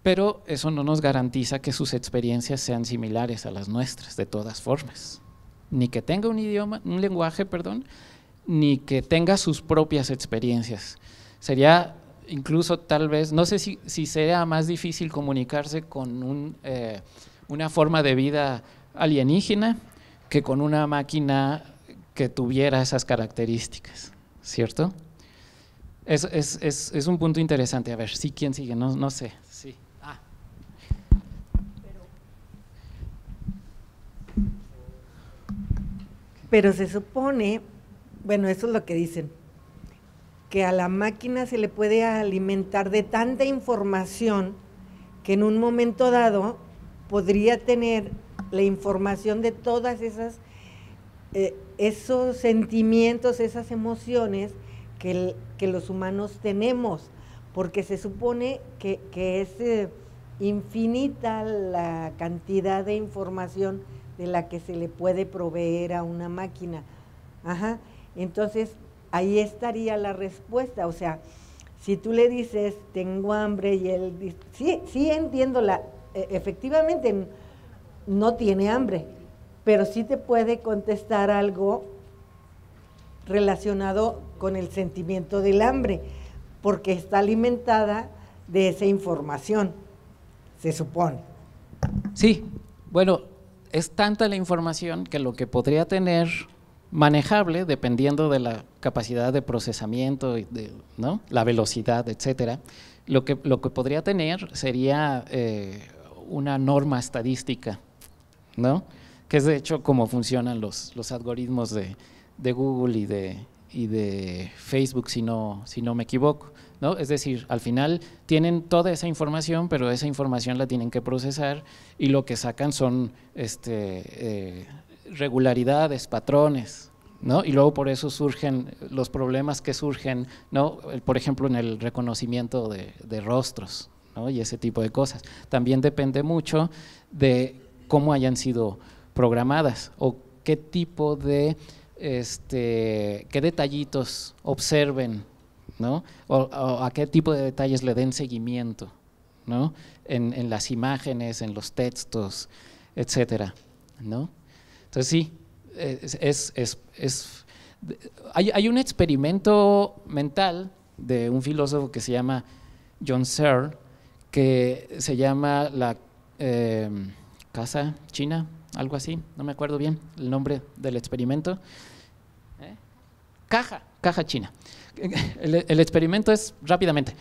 C: pero eso no nos garantiza que sus experiencias sean similares a las nuestras, de todas formas. Ni que tenga un idioma, un lenguaje, perdón, ni que tenga sus propias experiencias. Sería incluso tal vez, no sé si, si sea más difícil comunicarse con un, eh, una forma de vida alienígena que con una máquina que tuviera esas características, ¿cierto? Es, es, un punto interesante. A ver, sí, ¿quién sigue? No, no sé. Sí. Ah. Pero se supone,
H: bueno, eso es lo que dicen, que a la máquina se le puede alimentar de tanta información que en un momento dado podría tener la información de todas esas eh, esos sentimientos, esas emociones que, los humanos tenemos, porque se supone que, es eh, infinita la cantidad de información de la que se le puede proveer a una máquina. Ajá. Entonces, ahí estaría la respuesta. O sea, si tú le dices, tengo hambre, y él dice, sí, sí entiendo, la, e, efectivamente no tiene hambre, pero sí te puede contestar algo relacionado con el sentimiento del hambre, porque está alimentada
C: de esa información, se supone. Sí, bueno, es tanta la información que lo que podría tener manejable dependiendo de la capacidad de procesamiento, de, la velocidad, etcétera. Lo que, lo que podría tener sería eh, una norma estadística, ¿no? que es de hecho como funcionan los, los algoritmos de, Google y de, de Facebook, si no, si no me equivoco. ¿no? Es decir, al final tienen toda esa información, pero esa información la tienen que procesar y lo que sacan son este, eh, regularidades, patrones, ¿no? Y luego por eso surgen los problemas que surgen, ¿no? Por ejemplo, en el reconocimiento de, rostros, ¿no? Y ese tipo de cosas. También depende mucho de cómo hayan sido programadas o qué tipo de, este, qué detallitos observen, ¿no? O, a qué tipo de detalles le den seguimiento, ¿no? En, en las imágenes, en los textos, etcétera, ¿no? Entonces sí, es, hay, un experimento mental de un filósofo que se llama John Searle, que se llama la eh, Casa China, algo así, no me acuerdo bien el nombre del experimento. ¿Eh? Caja, caja china. El, el, experimento es rápidamente,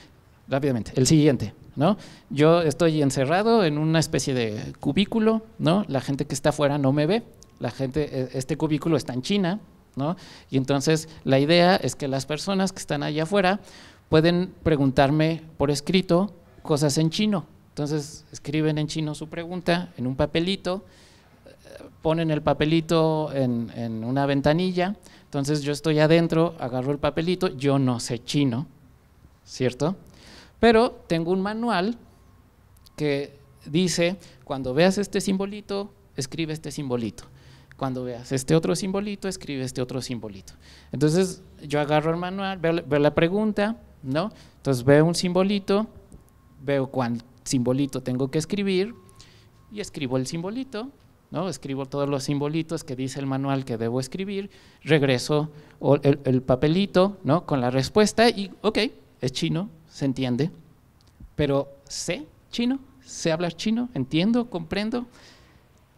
C: rápidamente, el siguiente, ¿no? Yo estoy encerrado en una especie de cubículo, ¿no? La gente que está afuera no me ve, la gente, e, este cubículo está en China, ¿no? Y entonces la idea es que las personas que están allá afuera pueden preguntarme por escrito cosas en chino. Entonces escriben en chino su pregunta en un papelito, eh, ponen el papelito en, en una ventanilla, entonces yo estoy adentro, agarro el papelito, yo no sé chino, ¿cierto? Pero tengo un manual que dice, cuando veas este simbolito, escribe este simbolito. Cuando veas este otro simbolito, escribe este otro simbolito. Entonces yo agarro el manual, veo, la pregunta, ¿no? Entonces veo un simbolito, veo cuál simbolito tengo que escribir y escribo el simbolito, ¿no? Escribo todos los simbolitos que dice el manual que debo escribir, regreso el, el papelito, ¿no? Con la respuesta y, ok, es chino, se entiende, pero sé chino, sé hablar chino, entiendo, comprendo,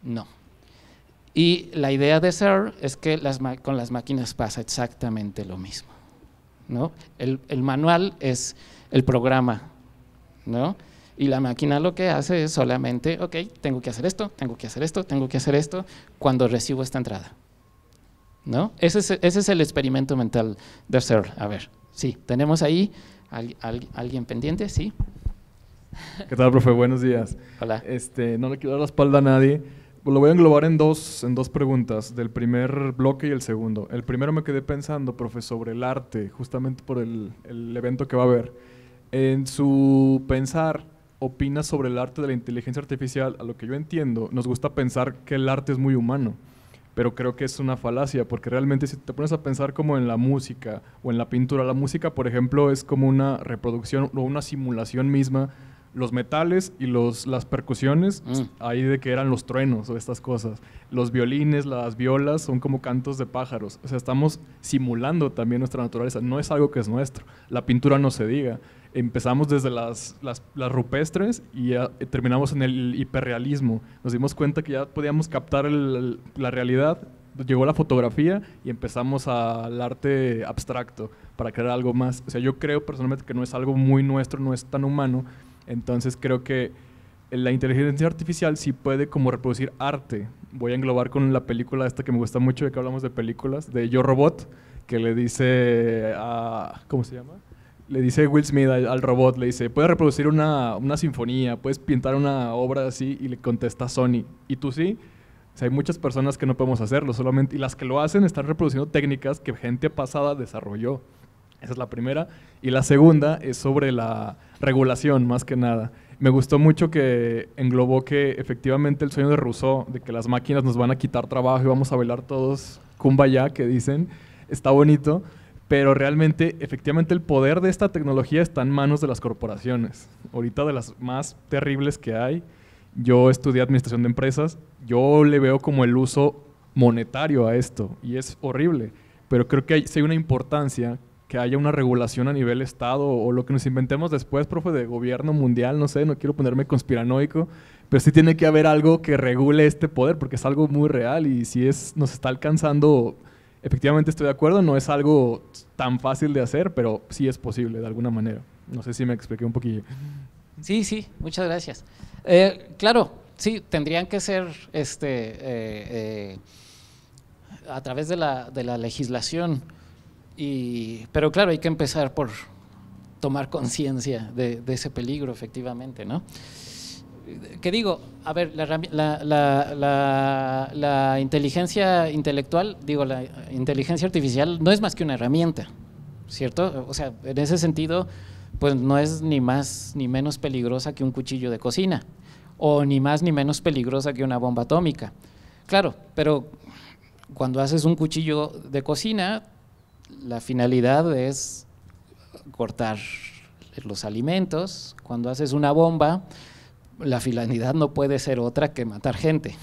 C: no. Y la idea de SER es que con las máquinas pasa exactamente lo mismo. ¿no? El, manual es el programa, ¿no? Y la máquina lo que hace es solamente, ok, tengo que hacer esto, tengo que hacer esto, tengo que hacer esto, cuando recibo esta entrada. ¿No? Ese es, el experimento mental de SER. A ver, sí, tenemos ahí alguien pendiente, sí.
G: ¿Qué tal, profe? Buenos días. Hola. Este, no le quiero dar la espalda a nadie lo voy a englobar en dos, en dos preguntas, del primer bloque y el segundo. El primero me quedé pensando, profe, sobre el arte, justamente por el, el evento que va a haber. En su pensar, opina sobre el arte de la inteligencia artificial, a lo que yo entiendo, nos gusta pensar que el arte es muy humano, pero creo que es una falacia, porque realmente si te pones a pensar como en la música o en la pintura, la música, por ejemplo, es como una reproducción o una simulación misma los metales y los, las percusiones, mm. ahí de que eran los truenos o estas cosas. Los violines, las violas son como cantos de pájaros. O sea, estamos simulando también nuestra naturaleza. No es algo que es nuestro. La pintura no se diga. Empezamos desde las, las, las rupestres y ya eh, terminamos en el hiperrealismo. Nos dimos cuenta que ya podíamos captar la realidad. Llegó la fotografía y empezamos al arte abstracto para crear algo más. O sea, yo creo personalmente que no es algo muy nuestro, no es tan humano, entonces creo que la inteligencia artificial sí puede como reproducir arte. Voy a englobar con la película esta que me gusta mucho, de que hablamos de películas, de Yo Robot, que le dice a... ¿Cómo se llama? Le dice Will Smith al, robot, le dice, puedes reproducir una, sinfonía, puedes pintar una obra así, y le contesta Sony, ¿y tú sí? hay muchas personas que no podemos hacerlo, solamente, y las que lo hacen están reproduciendo técnicas que gente pasada desarrolló. Esa es la primera. Y la segunda es sobre la regulación, más que nada. Me gustó mucho que englobó que efectivamente el sueño de Rousseau, de que las máquinas nos van a quitar trabajo y vamos a bailar todos kumbaya, que dicen, está bonito, pero realmente, efectivamente, el poder de esta tecnología está en manos de las corporaciones. Ahorita de las más terribles que hay, yo estudié administración de empresas, yo le veo como el uso monetario a esto, y es horrible, pero creo que hay, si hay una importancia que haya una regulación a nivel Estado o lo que nos inventemos después, profe, de gobierno mundial, no sé, no quiero ponerme conspiranoico, pero sí tiene que haber algo que regule este poder, porque es algo muy real y si es, nos está alcanzando, efectivamente estoy de acuerdo, no es algo tan fácil de hacer, pero sí es posible de alguna manera. No sé si me expliqué un poquillo. Sí, sí, muchas gracias. Eh, claro, sí, tendrían que
C: ser este, eh, eh, a través de la, de la legislación pero claro, hay que empezar por tomar conciencia de, ese peligro, efectivamente, ¿no? Que digo, a ver, la, la, inteligencia intelectual, digo, la inteligencia artificial no es más que una herramienta, ¿cierto? O sea, en ese sentido, pues no es ni más ni menos peligrosa que un cuchillo de cocina, o ni más ni menos peligrosa que una bomba atómica. Claro, pero cuando haces un cuchillo de cocina, la finalidad es cortar los alimentos. Cuando haces una bomba, la finalidad no puede ser otra que matar gente.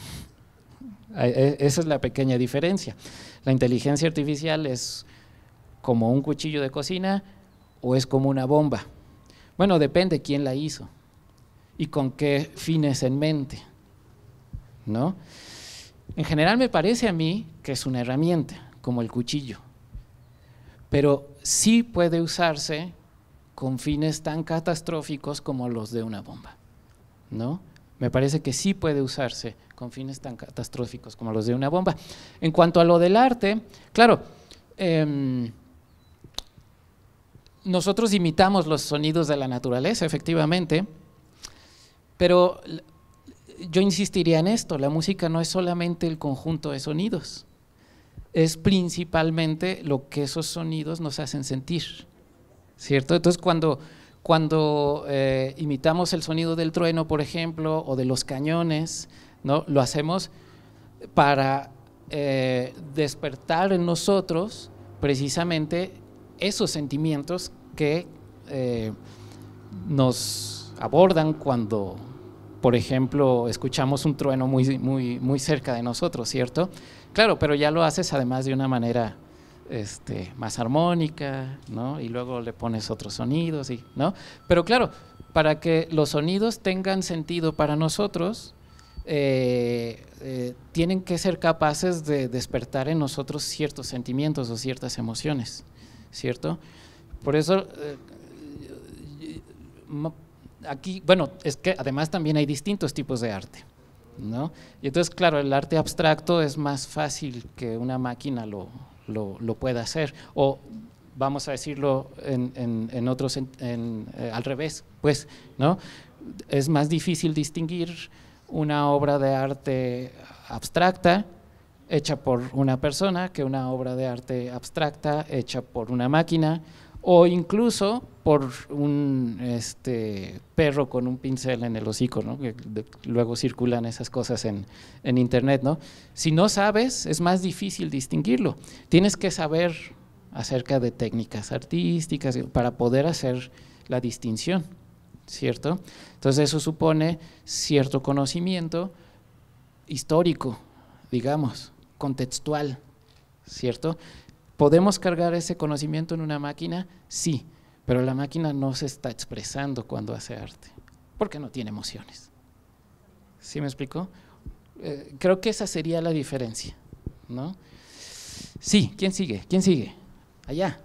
C: Eh, esa es la pequeña diferencia. La inteligencia artificial es como un cuchillo de cocina o es como una bomba. Bueno, depende quién la hizo y con qué fines en mente. ¿No? En general me parece a mí que es una herramienta, como el cuchillo pero sí puede usarse con fines tan catastróficos como los de una bomba, ¿no? Me parece que sí puede usarse con fines tan catastróficos como los de una bomba. En cuanto a lo del arte, claro, em, nosotros imitamos los sonidos de la naturaleza, efectivamente, pero yo insistiría en esto, la música no es solamente el conjunto de sonidos, es principalmente lo que esos sonidos nos hacen sentir, ¿cierto? Entonces cuando, eh, imitamos el sonido del trueno, por ejemplo, o de los cañones, ¿no? Lo hacemos para eh, despertar en nosotros precisamente esos sentimientos que eh, nos abordan cuando, por ejemplo, escuchamos un trueno muy, muy, muy cerca de nosotros, ¿cierto? Claro, pero ya lo haces además de una manera este, más armónica, ¿no? Y luego le pones otros sonidos, y, ¿no? Pero claro, para que los sonidos tengan sentido para nosotros, eh, eh, tienen que ser capaces de despertar en nosotros ciertos sentimientos o ciertas emociones, ¿cierto? Por eso, eh, aquí, bueno, es que además también hay distintos tipos de arte. ¿no? Y entonces, claro, el arte abstracto es más fácil que una máquina lo, lo, pueda hacer, o vamos a decirlo en, en, en otros, eh, al revés, pues, ¿no? Es más difícil distinguir una obra de arte abstracta hecha por una persona que una obra de arte abstracta hecha por una máquina o incluso por un este, perro con un pincel en el hocico, ¿no? Que luego circulan esas cosas en, internet, ¿no? Si no sabes, es más difícil distinguirlo. Tienes que saber acerca de técnicas artísticas eh, para poder hacer la distinción, ¿cierto? Entonces eso supone cierto conocimiento histórico, digamos, contextual, ¿cierto? ¿Podemos cargar ese conocimiento en una máquina? Sí, pero la máquina no se está expresando cuando hace arte, porque no tiene emociones. ¿Sí me explicó? Eh, creo que esa sería la diferencia, ¿no? Sí, ¿quién sigue? ¿Quién sigue? Allá.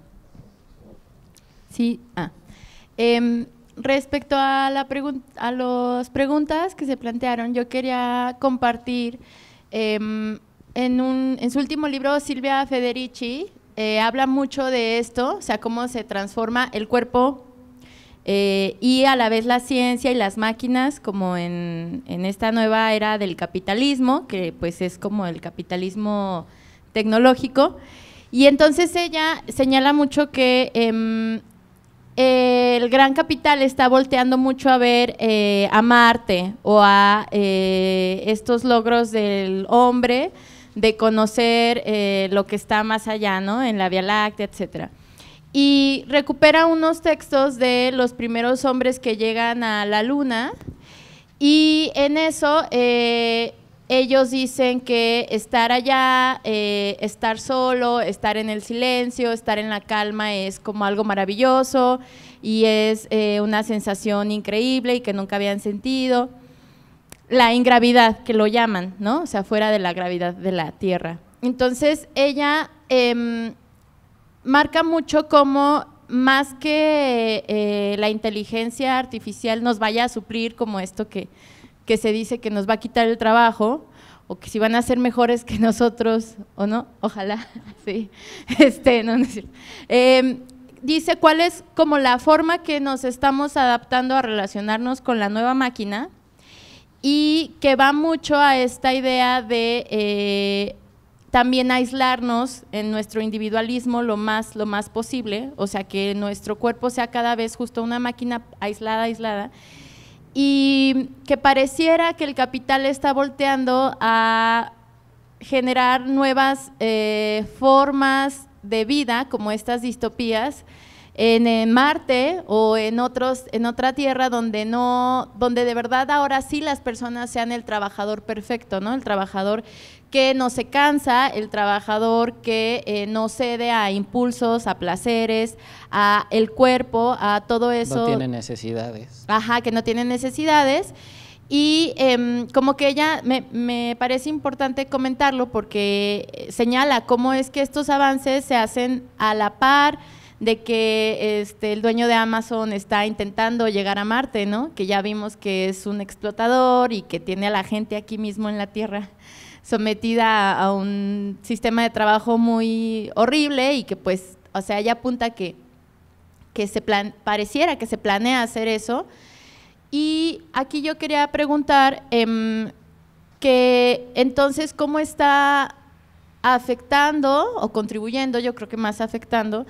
I: Sí, ah. Em, respecto a, la a las preguntas que se plantearon, yo quería compartir em, en, en, su último libro, Silvia Federici eh, habla mucho de esto, o sea, cómo se transforma el cuerpo eh, y a la vez la ciencia y las máquinas, como en, esta nueva era del capitalismo, que pues es como el capitalismo tecnológico. Y entonces ella señala mucho que em, eh, el gran capital está volteando mucho a ver a Marte o a estos logros del hombre, de conocer eh, lo que está más allá, En la Vía Láctea, etcétera. Y recupera unos textos de los primeros hombres que llegan a la Luna y en eso eh, ellos dicen que estar allá, eh, estar solo, estar en el silencio, estar en la calma es como algo maravilloso y es una sensación increíble y que nunca habían sentido la ingravidad, que lo llaman, ¿no? O sea, fuera de la gravedad de la Tierra. Entonces, ella em, marca mucho cómo más que eh, la inteligencia artificial nos vaya a suplir como esto que, que se dice que nos va a quitar el trabajo, o que si van a ser mejores que nosotros, o no, ojalá, sí, este, no, em, dice cuál es como la forma que nos estamos adaptando a relacionarnos con la nueva máquina, y que va mucho a esta idea de eh, también aislarnos en nuestro individualismo lo más, lo más posible, o sea, que nuestro cuerpo sea cada vez justo una máquina aislada, aislada, y que pareciera que el capital está volteando a generar nuevas eh, formas de vida, como estas distopías, en, eh, Marte o en, otros, en otra tierra donde, no, donde de verdad ahora sí las personas sean el trabajador perfecto, ¿no? El trabajador que no se cansa, el trabajador que eh, no cede a impulsos, a placeres, a el cuerpo, a todo eso. No tiene
C: necesidades.
I: Ajá, que no tiene necesidades. Y em, como que ella me, me, parece importante comentarlo porque eh, señala cómo es que estos avances se hacen a la par de que este, el dueño de Amazon está intentando llegar a Marte, ¿no? Que ya vimos que es un explotador y que tiene a la gente aquí mismo en la Tierra sometida a un sistema de trabajo muy horrible y que pues, o sea, ya apunta que, que se pareciera que se planea hacer eso. Y aquí yo quería preguntar em, que entonces cómo está afectando o contribuyendo, yo creo que más afectando,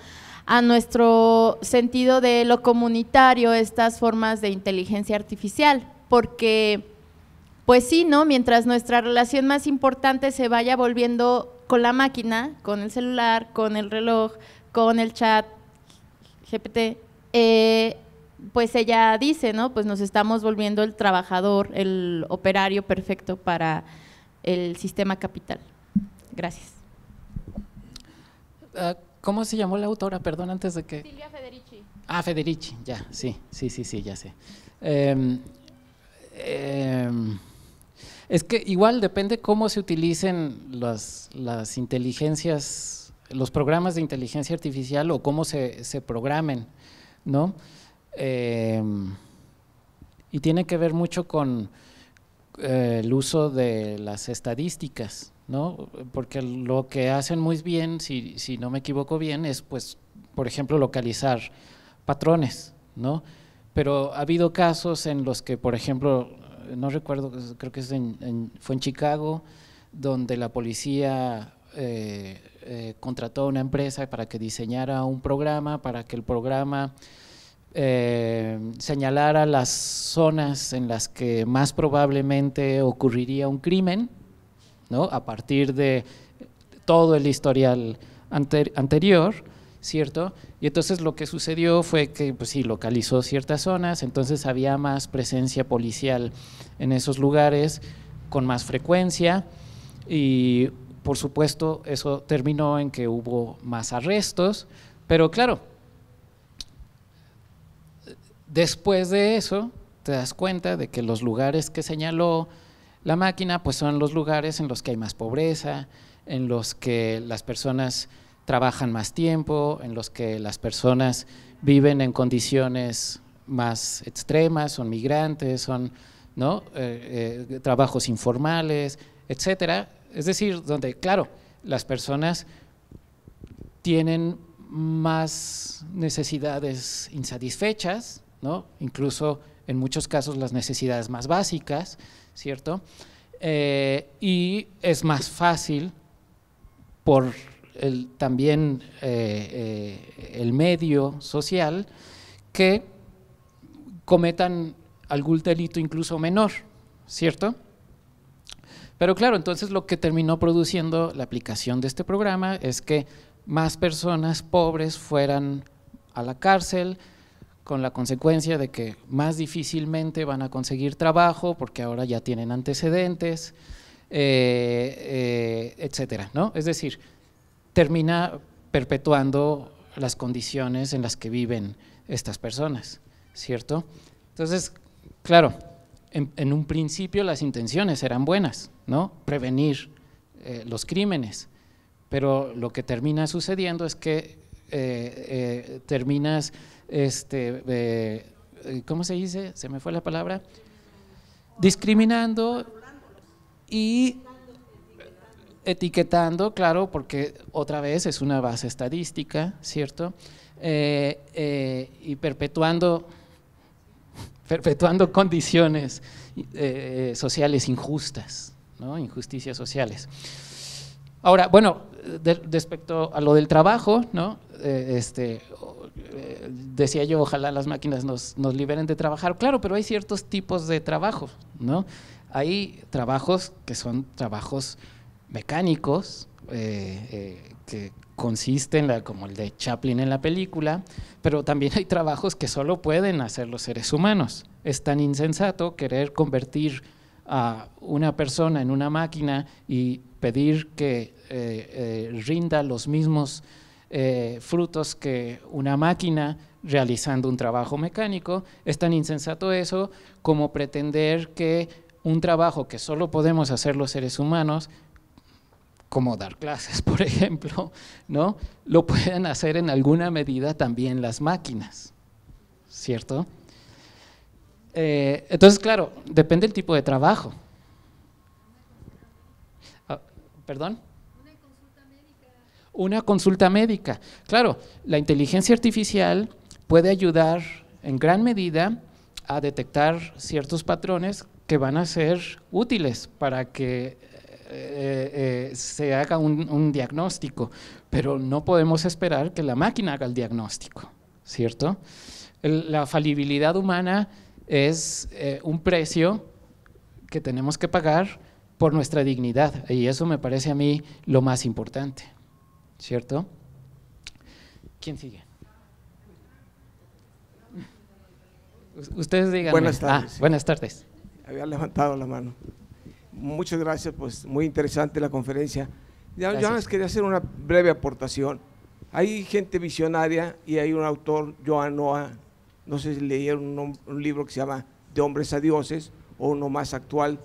I: a nuestro sentido de lo comunitario estas formas de inteligencia artificial, porque pues sí, ¿no? Mientras nuestra relación más importante se vaya volviendo con la máquina, con el celular, con el reloj, con el chat, GPT, eh, pues ella dice, ¿no? Pues nos estamos volviendo el trabajador, el operario perfecto para el sistema capital. Gracias. Ah,
C: ¿Cómo se llamó la autora? Perdón, antes de que... Silvia Federici. Ah, Federici, ya, sí, sí, sí, sí, ya sé. Em, em, es que igual depende cómo se utilicen las, inteligencias, los programas de inteligencia artificial o cómo se, programen, ¿no? Em, y tiene que ver mucho con eh, el uso de las estadísticas, ¿no? Porque lo que hacen muy bien, si, no me equivoco bien, es, pues, por ejemplo, localizar patrones, ¿no? Pero ha habido casos en los que, por ejemplo, no recuerdo, creo que fue en Chicago, donde la policía eh, eh, contrató a una empresa para que diseñara un programa, para que el programa eh, señalara las zonas en las que más probablemente ocurriría un crimen, ¿no? A partir de todo el historial anterior, ¿cierto? Y entonces lo que sucedió fue que, pues sí, localizó ciertas zonas, entonces había más presencia policial en esos lugares con más frecuencia y, por supuesto, eso terminó en que hubo más arrestos, pero claro, después de eso te das cuenta de que los lugares que señaló, la máquina pues son los lugares en los que hay más pobreza, en los que las personas trabajan más tiempo, en los que las personas viven en condiciones más extremas, son migrantes, son eh, eh, trabajos informales, etcétera. Es decir, donde, claro, las personas tienen más necesidades insatisfechas, incluso en muchos casos las necesidades más básicas, ¿cierto? Eh, y es más fácil por también eh, eh, el medio social que cometan algún delito incluso menor, ¿cierto? Pero claro, entonces lo que terminó produciendo la aplicación de este programa es que más personas pobres fueran a la cárcel, con la consecuencia de que más difícilmente van a conseguir trabajo porque ahora ya tienen antecedentes, eh, eh, etcétera, ¿no? Es decir, termina perpetuando las condiciones en las que viven estas personas, ¿cierto? Entonces, claro, en, un principio las intenciones eran buenas, ¿no? Prevenir eh, los crímenes, pero lo que termina sucediendo es que terminas este, eh, ¿cómo se dice? Se me fue la palabra. Discriminando y etiquetando, claro, porque otra vez es una base estadística, ¿cierto? Eh, eh, y perpetuando, perpetuando condiciones sociales injustas, ¿no? injusticias sociales. Ahora, bueno, respecto a lo del trabajo, ¿no? este, eh, decía yo, ojalá las máquinas nos, liberen de trabajar. Claro, pero hay ciertos tipos de trabajo, ¿no? Hay trabajos que son trabajos mecánicos, eh, eh, que consisten, como el de Chaplin en la película, pero también hay trabajos que solo pueden hacer los seres humanos. Es tan insensato querer convertir a una persona en una máquina y pedir que rinda los mismos eh, frutos que una máquina realizando un trabajo mecánico. Es tan insensato eso como pretender que un trabajo que solo podemos hacer los seres humanos, como dar clases, por ejemplo, ¿no? lo pueden hacer en alguna medida también las máquinas, ¿cierto? Eh, entonces, claro, depende del tipo de trabajo. Ah, ¿Perdón? una consulta médica. Claro, la inteligencia artificial puede ayudar en gran medida a detectar ciertos patrones que van a ser útiles para que eh, eh, eh, se haga un, diagnóstico, pero no podemos esperar que la máquina haga el diagnóstico, ¿cierto? la falibilidad humana es un precio que tenemos que pagar por nuestra dignidad y eso me parece a mí lo más importante. ¿cierto?
J: ¿Quién sigue? Ustedes digan. Ah, buenas tardes. Había levantado la mano. Muchas gracias, pues muy interesante la conferencia. yo les quería hacer una breve aportación. Hay gente visionaria y hay un autor, Joan Noah, no sé si leyeron un, un libro que se llama De hombres a dioses, o uno más actual,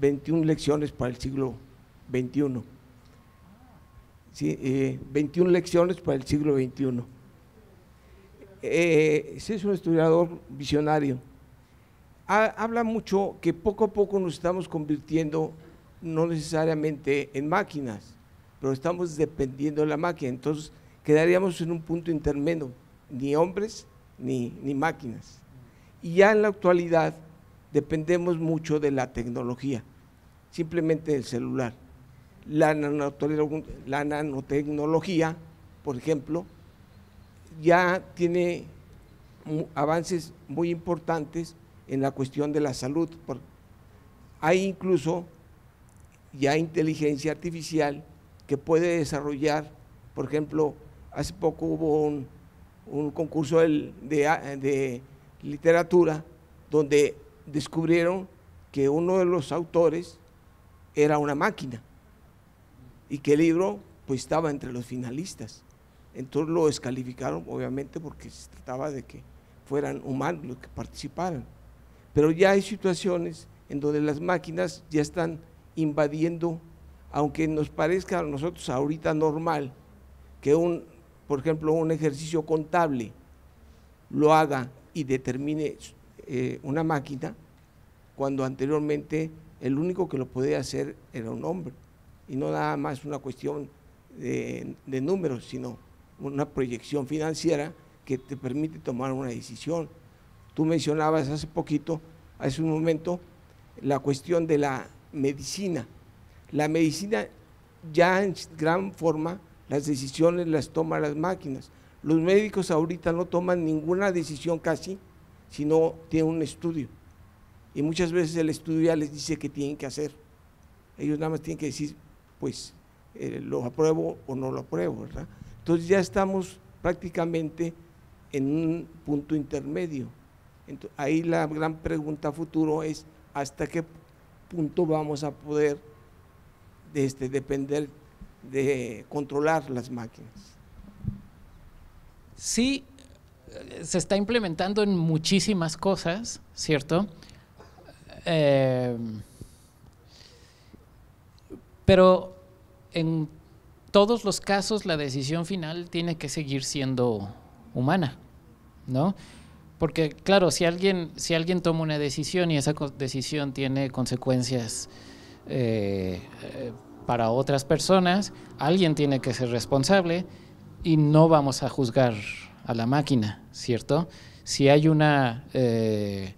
J: 21 lecciones para el siglo XXI 21 eh, lecciones para el siglo XXI. ese eh, es un estudiador visionario. habla mucho que poco a poco nos estamos convirtiendo no necesariamente en máquinas, pero estamos dependiendo de la máquina. Entonces quedaríamos en un punto intermedio, ni hombres ni, ni máquinas. Y ya en la actualidad dependemos mucho de la tecnología, simplemente del celular. La, nanotecnología, por ejemplo, ya tiene avances muy importantes en la cuestión de la salud. Hay incluso ya inteligencia artificial que puede desarrollar, por ejemplo, hace poco hubo un, concurso de, literatura donde descubrieron que uno de los autores era una máquina y que libro pues estaba entre los finalistas. Entonces lo descalificaron obviamente porque se trataba de que fueran humanos los que participaran. Pero ya hay situaciones en donde las máquinas ya están invadiendo, aunque nos parezca a nosotros ahorita normal que un, por ejemplo, un ejercicio contable lo haga y determine eh, una máquina, cuando anteriormente el único que lo podía hacer era un hombre y no nada más una cuestión de, números, sino una proyección financiera que te permite tomar una decisión. Tú mencionabas hace poquito, hace un momento, la cuestión de la medicina. La medicina ya en gran forma las decisiones las toman las máquinas. Los médicos ahorita no toman ninguna decisión casi sino tienen un estudio. Y muchas veces el estudio ya les dice qué tienen que hacer. Ellos nada más tienen que decir, pues eh, lo apruebo o no lo apruebo, ¿verdad? Entonces ya estamos prácticamente en un punto intermedio. ahí la gran pregunta futuro es hasta qué punto vamos a poder de este, depender de controlar las máquinas.
C: Sí, se está implementando en muchísimas cosas, ¿cierto? Eh, pero en todos los casos la decisión final tiene que seguir siendo humana, ¿no? Porque claro, si alguien, si alguien toma una decisión y esa decisión tiene consecuencias eh, eh, para otras personas, alguien tiene que ser responsable y no vamos a juzgar a la máquina, ¿cierto? Si hay una eh,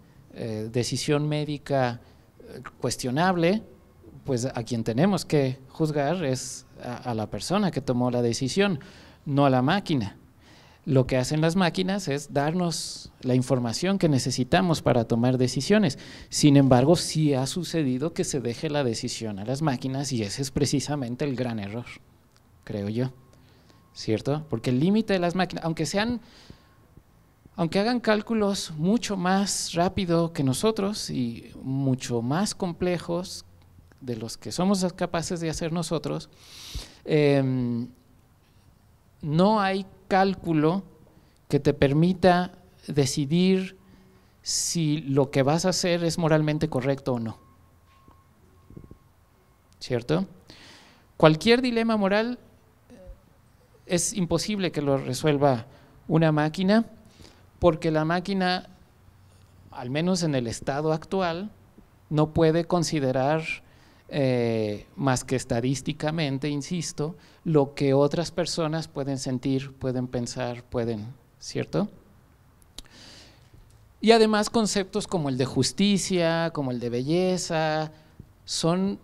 C: decisión médica cuestionable, pues a quien tenemos que juzgar es a, la persona que tomó la decisión, no a la máquina. Lo que hacen las máquinas es darnos la información que necesitamos para tomar decisiones. Sin embargo, sí ha sucedido que se deje la decisión a las máquinas y ese es precisamente el gran error, creo yo. ¿Cierto? Porque el límite de las máquinas, aunque sean aunque hagan cálculos mucho más rápido que nosotros y mucho más complejos de los que somos capaces de hacer nosotros, em, no hay cálculo que te permita decidir si lo que vas a hacer es moralmente correcto o no. ¿Cierto? Cualquier dilema moral eh, es imposible que lo resuelva una máquina, porque la máquina, al menos en el estado actual, no puede considerar eh, más que estadísticamente, insisto, lo que otras personas pueden sentir, pueden pensar, pueden, ¿cierto? Y además conceptos como el de justicia, como el de belleza, son,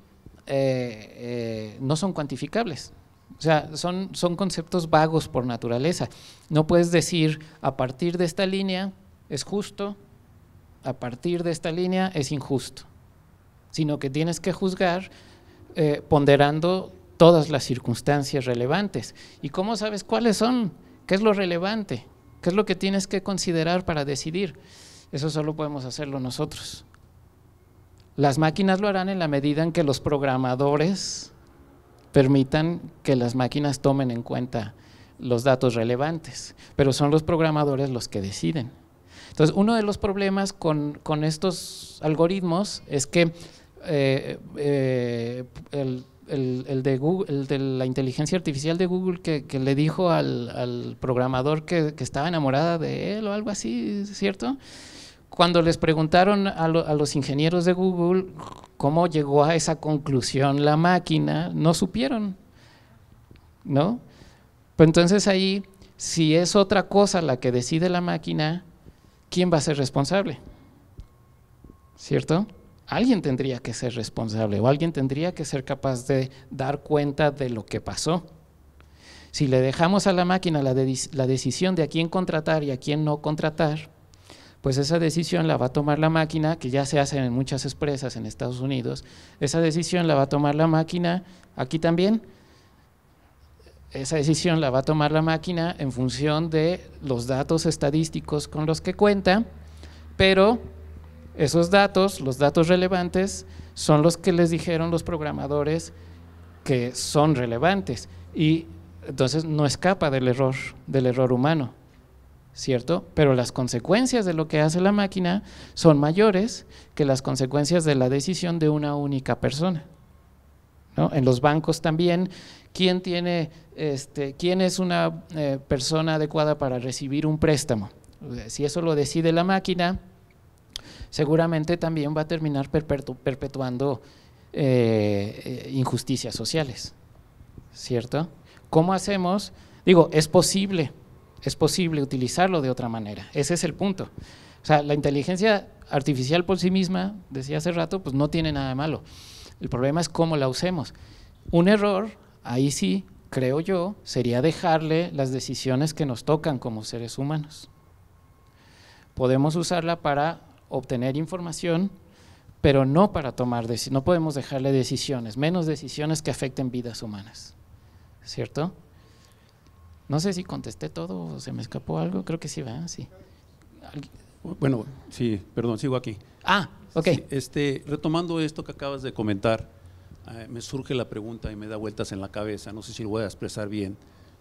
C: eh, eh, no son cuantificables. O sea, son, son conceptos vagos por naturaleza. No puedes decir, a partir de esta línea es justo, a partir de esta línea es injusto sino que tienes que juzgar eh, ponderando todas las circunstancias relevantes. ¿Y cómo sabes cuáles son? ¿Qué es lo relevante? ¿Qué es lo que tienes que considerar para decidir? Eso solo podemos hacerlo nosotros. Las máquinas lo harán en la medida en que los programadores permitan que las máquinas tomen en cuenta los datos relevantes, pero son los programadores los que deciden. Entonces, uno de los problemas con, con estos algoritmos es que eh, eh, el, de la inteligencia artificial de Google que, le dijo al, programador que, estaba enamorada de él o algo así, ¿cierto? Cuando les preguntaron a, los ingenieros de Google cómo llegó a esa conclusión la máquina, no supieron, ¿no? entonces ahí, si es otra cosa la que decide la máquina, ¿quién va a ser responsable? ¿Cierto? alguien tendría que ser responsable o alguien tendría que ser capaz de dar cuenta de lo que pasó. Si le dejamos a la máquina la, decisión de a quién contratar y a quién no contratar, pues esa decisión la va a tomar la máquina, que ya se hace en muchas empresas en Estados Unidos, esa decisión la va a tomar la máquina aquí también, esa decisión la va a tomar la máquina en función de los datos estadísticos con los que cuenta, pero esos datos, los datos relevantes, son los que les dijeron los programadores que son relevantes y entonces no escapa del error, del error humano, ¿cierto? Pero las consecuencias de lo que hace la máquina son mayores que las consecuencias de la decisión de una única persona. En los bancos también, ¿quién, tiene, este, quién es una eh, persona adecuada para recibir un préstamo? Si eso lo decide la máquina, seguramente también va a terminar perpetuando eh, eh, injusticias sociales, ¿cierto? ¿Cómo hacemos? Digo, es posible, es posible utilizarlo de otra manera, ese es el punto. O sea, la inteligencia artificial por sí misma, decía hace rato, pues no tiene nada de malo. El problema es cómo la usemos. Un error, ahí sí, creo yo, sería dejarle las decisiones que nos tocan como seres humanos. Podemos usarla para obtener información, pero no para tomar decisiones, no podemos dejarle decisiones, menos decisiones que afecten vidas humanas, ¿cierto? No sé si contesté todo o se me escapó algo, creo que sí, va, Sí.
K: Bueno, sí, perdón, sigo aquí. Ah, ok. este, retomando esto que acabas de comentar, eh, me surge la pregunta y me da vueltas en la cabeza, no sé si lo voy a expresar bien,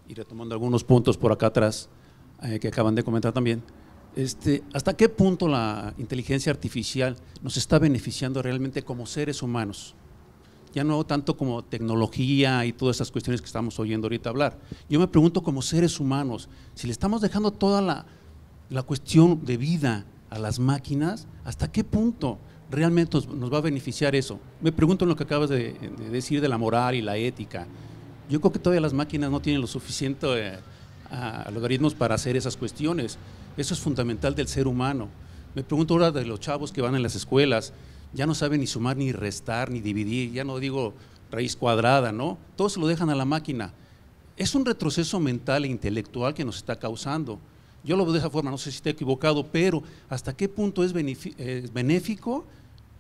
K: y retomando algunos puntos por acá atrás eh, que acaban de comentar también. Este, ¿Hasta qué punto la inteligencia artificial nos está beneficiando realmente como seres humanos? Ya no tanto como tecnología y todas esas cuestiones que estamos oyendo ahorita hablar. Yo me pregunto como seres humanos, si le estamos dejando toda la, cuestión de vida a las máquinas, ¿hasta qué punto realmente nos, va a beneficiar eso? Me pregunto en lo que acabas de, decir de la moral y la ética. Yo creo que todavía las máquinas no tienen lo suficiente eh, a logaritmos para hacer esas cuestiones. Eso es fundamental del ser humano. Me pregunto ahora de los chavos que van en las escuelas, ya no saben ni sumar, ni restar, ni dividir, ya no digo raíz cuadrada, ¿no? Todos lo dejan a la máquina. Es un retroceso mental e intelectual que nos está causando. Yo lo veo de esa forma, no sé si estoy equivocado, pero ¿hasta qué punto es eh, benéfico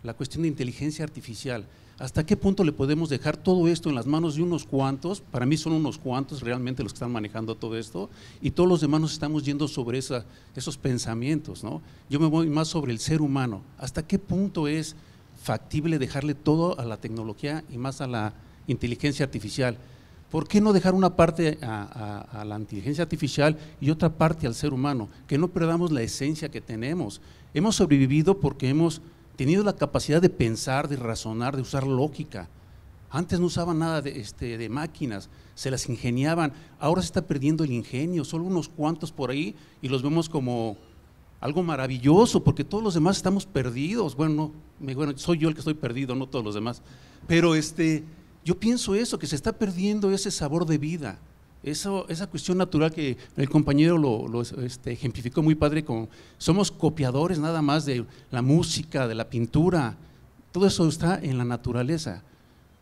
K: la cuestión de inteligencia artificial? ¿Hasta qué punto le podemos dejar todo esto en las manos de unos cuantos? Para mí son unos cuantos realmente los que están manejando todo esto y todos los demás nos estamos yendo sobre esos pensamientos, ¿no? Yo me voy más sobre el ser humano. ¿Hasta qué punto es factible dejarle todo a la tecnología y más a la inteligencia artificial? ¿Por qué no dejar una parte a la inteligencia artificial y otra parte al ser humano? Que no perdamos la esencia que tenemos. Hemos sobrevivido porque hemos tenido la capacidad de pensar, de razonar, de usar lógica. Antes no usaban nada de, este, de máquinas, se las ingeniaban. Ahora se está perdiendo el ingenio, solo unos cuantos por ahí y los vemos como algo maravilloso, porque todos los demás estamos perdidos. Bueno, no, bueno soy yo el que estoy perdido, no todos los demás. Pero este, yo pienso eso, que se está perdiendo ese sabor de vida eso, esa cuestión natural que el compañero lo, este, ejemplificó muy padre con, somos copiadores nada más de la música, de la pintura, todo eso está en la naturaleza.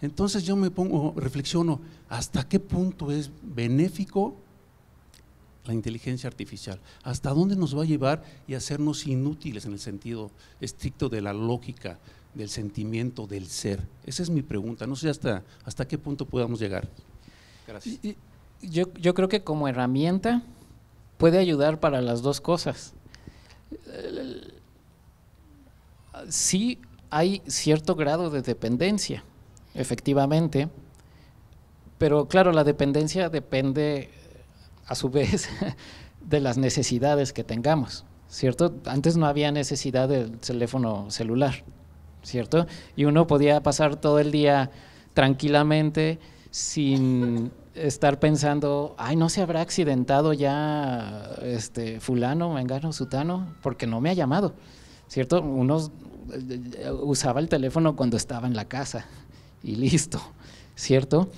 K: Entonces yo me pongo, reflexiono, ¿hasta qué punto es benéfico la inteligencia artificial? ¿Hasta dónde nos va a llevar y hacernos inútiles en el sentido estricto de la lógica, del sentimiento, del ser? Esa es mi pregunta, no sé hasta, hasta qué punto podamos llegar. Gracias yo, creo que como herramienta
C: puede ayudar para las dos cosas. Sí hay cierto grado de dependencia, efectivamente, pero claro, la dependencia depende a su vez de las necesidades que tengamos, ¿cierto? Antes no había necesidad del teléfono celular, ¿cierto? Y uno podía pasar todo el día tranquilamente sin estar pensando, ay, no se habrá accidentado ya este fulano, mengano, sutano, porque no me ha llamado. ¿Cierto? Uno eh, eh, usaba el teléfono cuando estaba en la casa y listo, ¿cierto?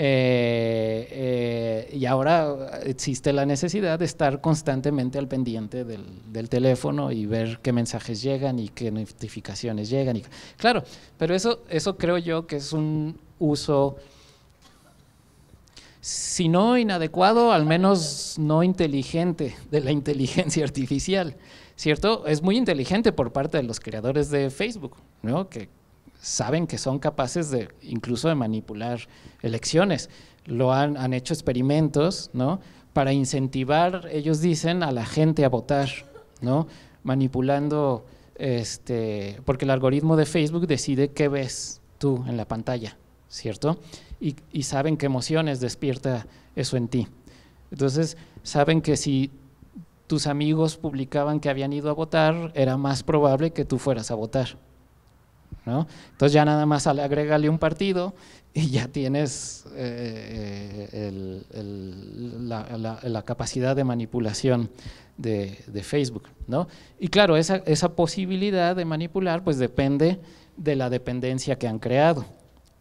C: Eh, y ahora existe la necesidad de estar constantemente al pendiente del, teléfono y ver qué mensajes llegan y qué notificaciones llegan. Y, claro, pero eso, eso creo yo que es un uso si no inadecuado, al menos no inteligente de la inteligencia artificial, ¿cierto? Es muy inteligente por parte de los creadores de Facebook, ¿no? Que saben que son capaces de incluso de manipular elecciones. Lo han, hecho experimentos, ¿no? Para incentivar, ellos dicen, a la gente a votar, ¿no? Manipulando, este, porque el algoritmo de Facebook decide qué ves tú en la pantalla, ¿cierto? y, saben qué emociones despierta eso en ti. Entonces, saben que si tus amigos publicaban que habían ido a votar, era más probable que tú fueras a votar. ¿no? Entonces ya nada más agrégale un partido y ya tienes eh, eh, la, capacidad de manipulación de, Facebook. ¿no? Y claro, esa, esa, posibilidad de manipular pues depende de la dependencia que han creado,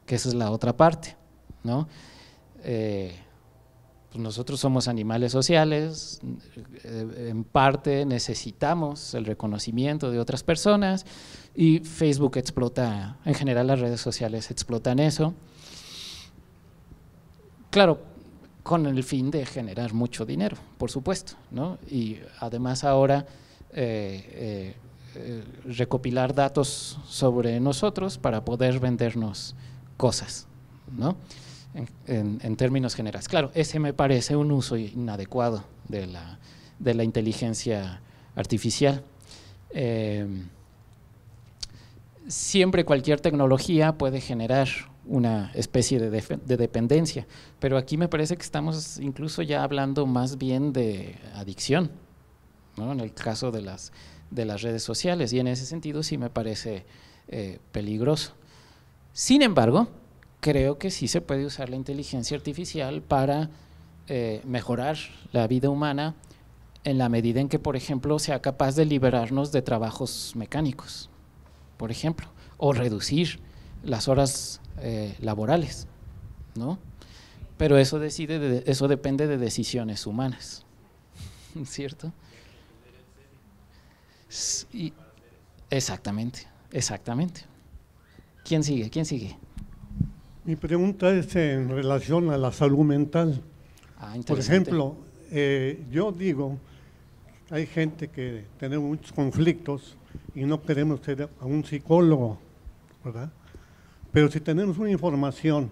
C: que esa es la otra parte. Eh, pues nosotros somos animales sociales, eh, en parte necesitamos el reconocimiento de otras personas y Facebook explota, en general las redes sociales explotan eso. Claro, con el fin de generar mucho dinero, por supuesto, ¿no? Y además ahora eh, recopilar datos sobre nosotros para poder vendernos cosas, ¿no? en, términos generales. Claro, ese me parece un uso inadecuado de la, inteligencia artificial. Em, siempre cualquier tecnología puede generar una especie de, dependencia, pero aquí me parece que estamos incluso ya hablando más bien de adicción, en el caso de las, redes sociales, y en ese sentido sí me parece eh, peligroso. Sin embargo, creo que sí se puede usar la inteligencia artificial para eh, mejorar la vida humana en la medida en que, por ejemplo, sea capaz de liberarnos de trabajos mecánicos, por ejemplo, o reducir las horas eh, laborales, ¿no? Pero eso, decide eso depende de decisiones humanas, ¿cierto? exactamente, exactamente. ¿Quién sigue? ¿Quién sigue? Mi pregunta es en relación a la salud mental. Ah, Por ejemplo,
B: eh, yo digo, hay gente que tenemos muchos conflictos y no queremos ser a un psicólogo, ¿verdad? Pero si tenemos una información,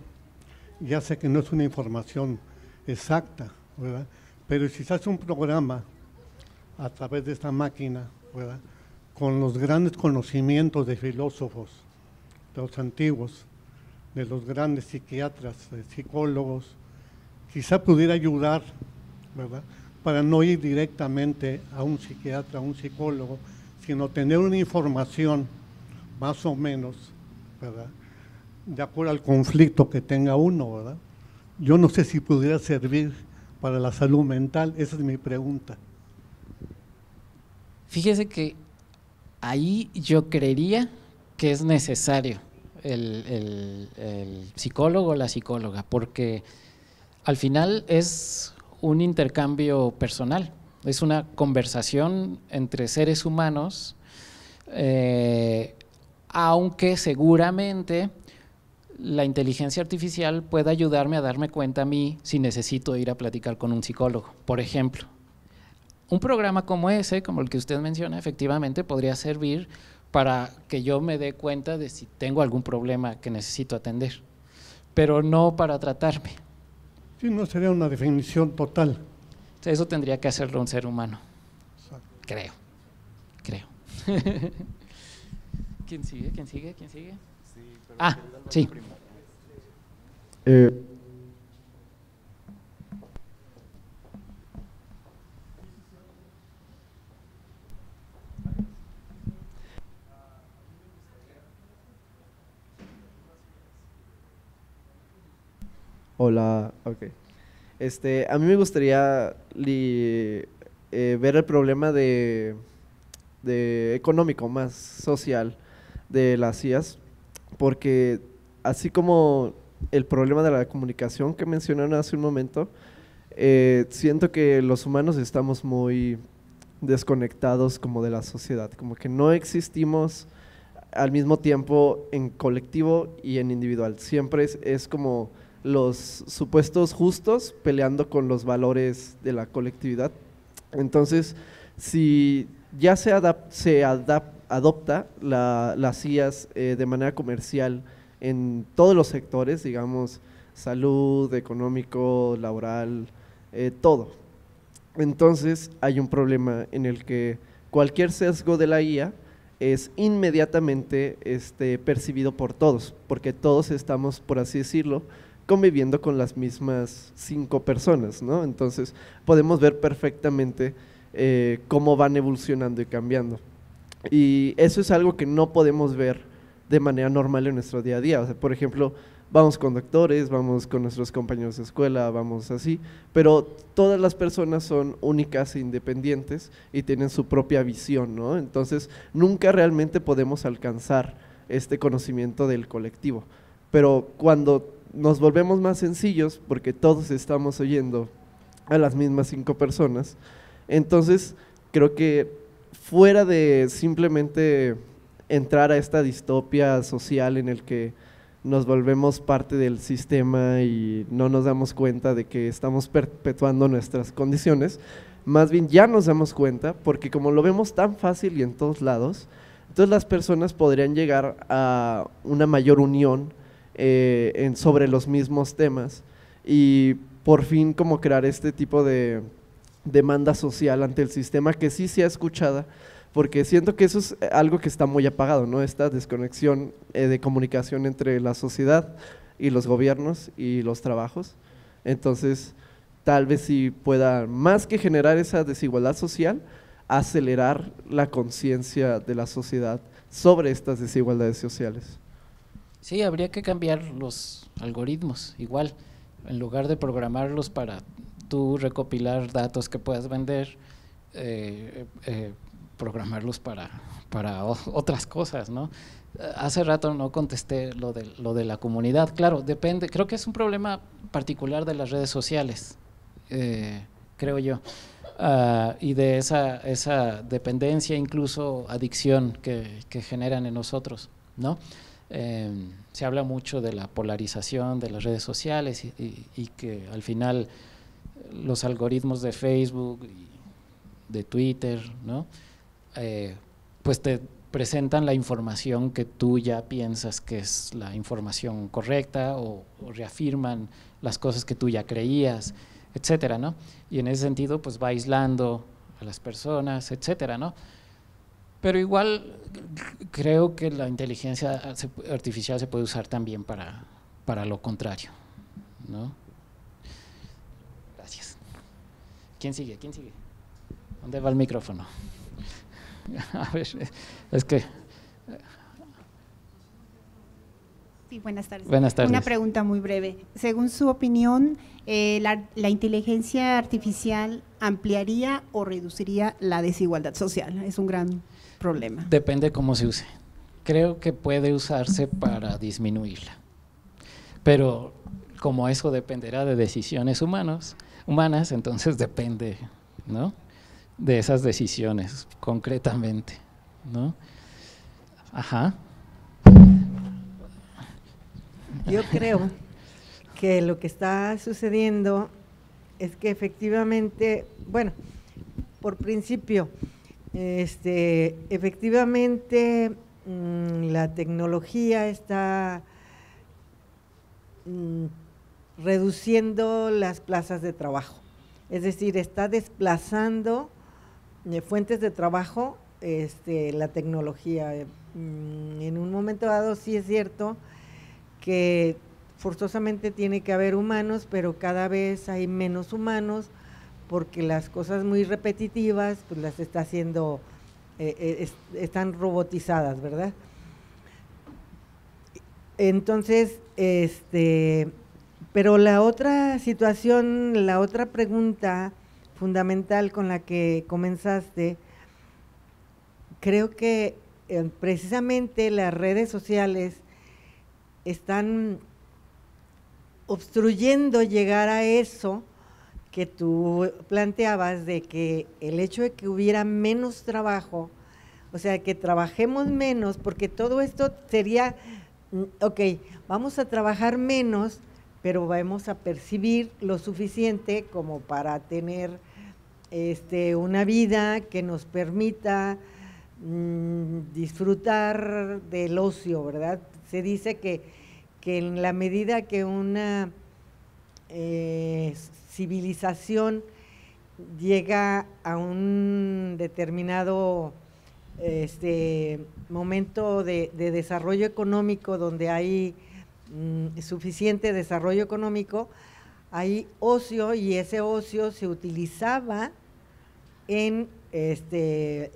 B: ya sé que no es una información exacta, ¿verdad? Pero si se hace un programa a través de esta máquina, ¿verdad? Con los grandes conocimientos de filósofos, de los antiguos, de los grandes psiquiatras, psicólogos, quizá pudiera ayudar, ¿verdad? Para no ir directamente a un psiquiatra, a un psicólogo, sino tener una información más o menos, ¿verdad? De acuerdo al conflicto que tenga uno, ¿verdad? Yo no sé si pudiera servir para la salud mental, esa es mi
C: pregunta. Fíjese que ahí yo creería que es necesario el, psicólogo o la psicóloga, porque al final es un intercambio personal, es una conversación entre seres humanos, eh, aunque seguramente la inteligencia artificial pueda ayudarme a darme cuenta a mí si necesito ir a platicar con un psicólogo, por ejemplo. Un programa como ese, como el que usted menciona, efectivamente podría servir para que yo me dé cuenta de si tengo algún problema que necesito atender, pero no para tratarme. Sí, no sería una definición total. Eso tendría que hacerlo un ser humano. Creo, creo. ¿Quién sigue? ¿Quién sigue? ¿Quién sigue? ah, sí.
L: Hola, ok. Este, a mí me gustaría eh, ver el problema de, de, económico, más social de las cias, porque así como el problema de la comunicación que mencionaron hace un momento, eh, siento que los humanos estamos muy desconectados como de la sociedad, como que no existimos al mismo tiempo en colectivo y en individual, siempre es como los supuestos justos peleando con los valores de la colectividad. Entonces, si ya se, adopta las IAS eh, de manera comercial en todos los sectores, digamos, salud, económico, laboral, eh, todo. Entonces, hay un problema en el que cualquier sesgo de la IA es inmediatamente este, percibido por todos, porque todos estamos, por así decirlo, conviviendo con las mismas cinco personas, ¿no? Entonces podemos ver perfectamente eh, cómo van evolucionando y cambiando. Y eso es algo que no podemos ver de manera normal en nuestro día a día. por ejemplo, vamos con doctores, vamos con nuestros compañeros de escuela, vamos así, pero todas las personas son únicas e independientes y tienen su propia visión, ¿no? Entonces, nunca realmente podemos alcanzar este conocimiento del colectivo. Pero cuando nos volvemos más sencillos porque todos estamos oyendo a las mismas cinco personas. Entonces, creo que fuera de simplemente entrar a esta distopia social en el que nos volvemos parte del sistema y no nos damos cuenta de que estamos perpetuando nuestras condiciones, más bien ya nos damos cuenta porque como lo vemos tan fácil y en todos lados, entonces las personas podrían llegar a una mayor unión eh, sobre los mismos temas y por fin como crear este tipo de demanda social ante el sistema que sí sea escuchada, porque siento que eso es eh, algo que está muy apagado, ¿no? Esta desconexión eh, de comunicación entre la sociedad y los gobiernos y los trabajos. Entonces, tal vez si pueda, más que generar esa desigualdad social, acelerar la conciencia de la sociedad sobre estas desigualdades sociales.
C: Sí, habría que cambiar los algoritmos, igual, en lugar de programarlos para tú recopilar datos que puedas vender, eh, eh, programarlos para, otras cosas, ¿no? Hace rato no contesté lo de, lo de la comunidad, claro, depende, creo que es un problema particular de las redes sociales, eh, creo yo, ah, y de esa, dependencia, incluso adicción que, que generan en nosotros, ¿no? Em, se habla mucho de la polarización de las redes sociales y, que al final eh, los algoritmos de Facebook, de Twitter, eh, pues te presentan la información que tú ya piensas que es la información correcta o, reafirman las cosas que tú ya creías, etcétera, ¿no? Y en ese sentido, pues va aislando a las personas, etcétera, ¿no? Pero igual creo que la inteligencia artificial se puede usar también para, para lo contrario. ¿no? Gracias. ¿Quién sigue? ¿Quién sigue? ¿Dónde va el micrófono? A ver, es que...
D: Sí, buenas tardes. Buenas tardes. Una pregunta muy breve. Según su opinión, eh, la, la, inteligencia artificial ampliaría o reduciría la desigualdad social? Es un gran
C: Depende cómo se use. Creo que puede usarse para disminuirla. Pero como eso dependerá de decisiones humanos, humanas, entonces depende de esas decisiones concretamente. Ajá. Yo creo
H: que lo que está sucediendo es que efectivamente, bueno, por principio, este, efectivamente, mm, la tecnología está mm, reduciendo las plazas de trabajo. Es decir, está desplazando eh, fuentes de trabajo este, la tecnología. Mm, en un momento dado sí es cierto que forzosamente tiene que haber humanos, pero cada vez hay menos humanos porque las cosas muy repetitivas pues las está haciendo, eh, eh, están robotizadas, ¿verdad? Entonces, este, pero la otra situación, la otra pregunta fundamental con la que comenzaste, creo que eh, precisamente las redes sociales están obstruyendo llegar a eso que tú planteabas de que el hecho de que hubiera menos trabajo, o sea, que trabajemos menos, porque todo esto sería, mm, ok, vamos a trabajar menos, pero vamos a percibir lo suficiente como para tener este, una vida que nos permita mm, disfrutar del ocio, ¿verdad? Se dice que, en la medida que una eh, civilización llega a un determinado este, momento de, desarrollo económico donde hay mm, suficiente desarrollo económico, hay ocio y ese ocio se utilizaba en este,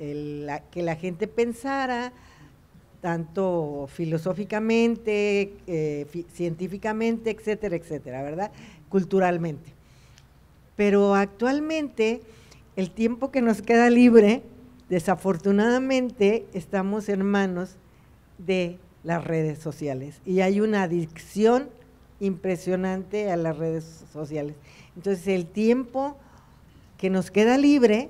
H: que la gente pensara tanto filosóficamente, eh, científicamente, etcétera, etcétera, ¿verdad? Culturalmente. Pero actualmente el tiempo que nos queda libre, desafortunadamente estamos en manos de las redes sociales y hay una adicción impresionante a las redes sociales. Entonces el tiempo que nos queda libre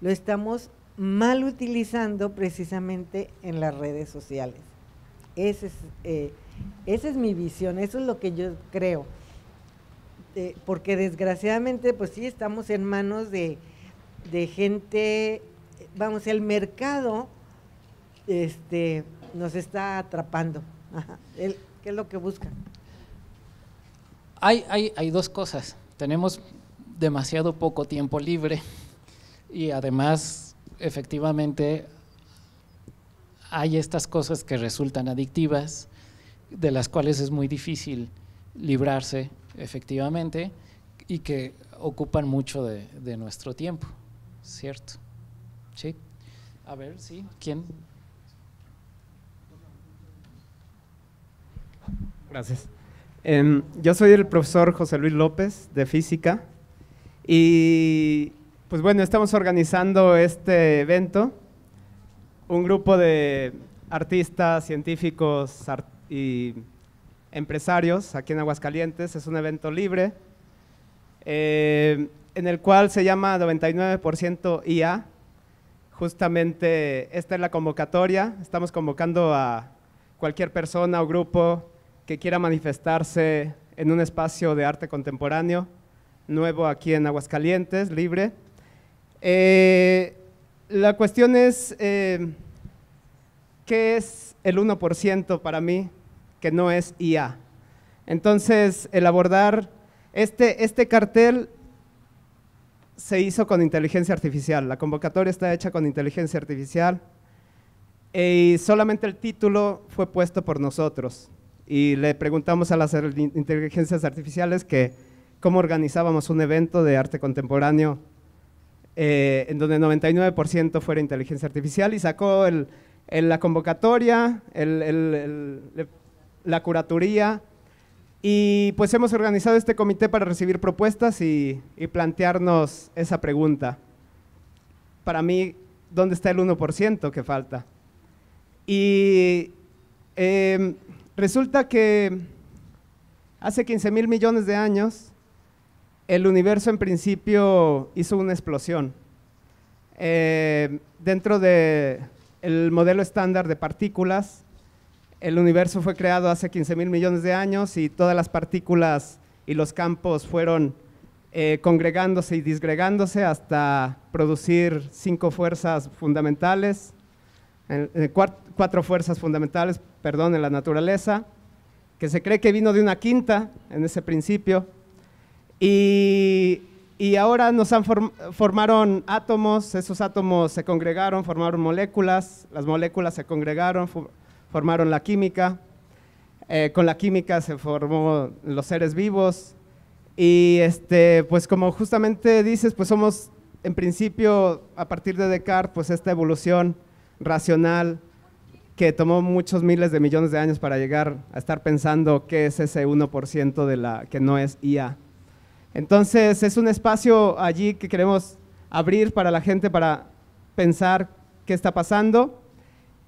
H: lo estamos mal utilizando precisamente en las redes sociales. Eh, esa es mi visión, eso es lo que yo creo. Este, porque desgraciadamente, pues sí, estamos en manos de, gente, vamos, el mercado este, nos está atrapando. ¿Qué es lo que busca
C: hay, hay dos cosas. Tenemos demasiado poco tiempo libre y además, efectivamente, hay estas cosas que resultan adictivas, de las cuales es muy difícil librarse efectivamente, y que ocupan mucho de, nuestro tiempo, ¿cierto? Sí. A ver, sí, ¿quién?
M: Gracias. Em, yo soy el profesor José Luis López de Física y pues bueno, estamos organizando este evento. Un grupo de artistas, científicos y empresarios aquí en Aguascalientes. Es un evento libre eh, en el cual se llama 99% IA. Justamente esta es la convocatoria. Estamos convocando a cualquier persona o grupo que quiera manifestarse en un espacio de arte contemporáneo nuevo aquí en Aguascalientes, libre. Eh, la cuestión es, eh, ¿qué es el 1% para mí? que no es IA. Entonces, el abordar este, este cartel se hizo con inteligencia artificial, la convocatoria está hecha con inteligencia artificial e, y solamente el título fue puesto por nosotros y le preguntamos a las inteligencias artificiales que cómo organizábamos un evento de arte contemporáneo eh, en donde el 99% fuera inteligencia artificial y sacó la convocatoria, el, la curatoría y pues hemos organizado este comité para recibir propuestas y, plantearnos esa pregunta. Para mí, ¿dónde está el 1% que falta? Y em, resulta que hace 15 mil millones de años, el universo en principio hizo una explosión. Eh, dentro del modelo estándar de partículas, el universo fue creado hace 15 mil millones de años y todas las partículas y los campos fueron eh, congregándose y disgregándose hasta producir cinco fuerzas fundamentales, eh, cuatro fuerzas fundamentales, perdón, en la naturaleza, que se cree que vino de una quinta en ese principio, y, ahora nos han formaron átomos, esos átomos se congregaron, formaron moléculas, las moléculas se congregaron, formaron la química, eh, con la química se formó los seres vivos y este, pues como justamente dices, pues somos en principio a partir de Descartes, pues esta evolución racional que tomó muchos miles de millones de años para llegar a estar pensando qué es ese 1% de la que no es IA. Entonces es un espacio allí que queremos abrir para la gente para pensar qué está pasando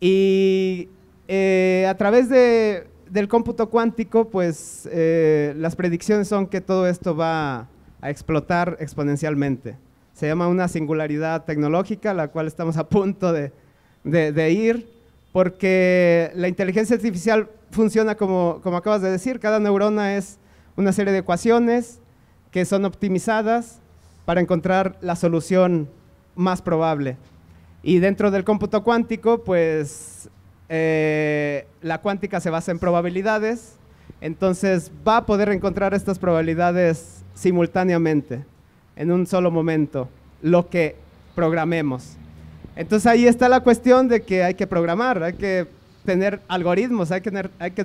M: y eh, a través del cómputo cuántico, pues eh, las predicciones son que todo esto va a explotar exponencialmente. Se llama una singularidad tecnológica, la cual estamos a punto de, ir, porque la inteligencia artificial funciona como, como acabas de decir, cada neurona es una serie de ecuaciones que son optimizadas para encontrar la solución más probable. Y dentro del cómputo cuántico, pues eh, la cuántica se basa en probabilidades, entonces va a poder encontrar estas probabilidades simultáneamente, en un solo momento, lo que programemos. Entonces ahí está la cuestión de que hay que programar, hay que tener algoritmos, hay que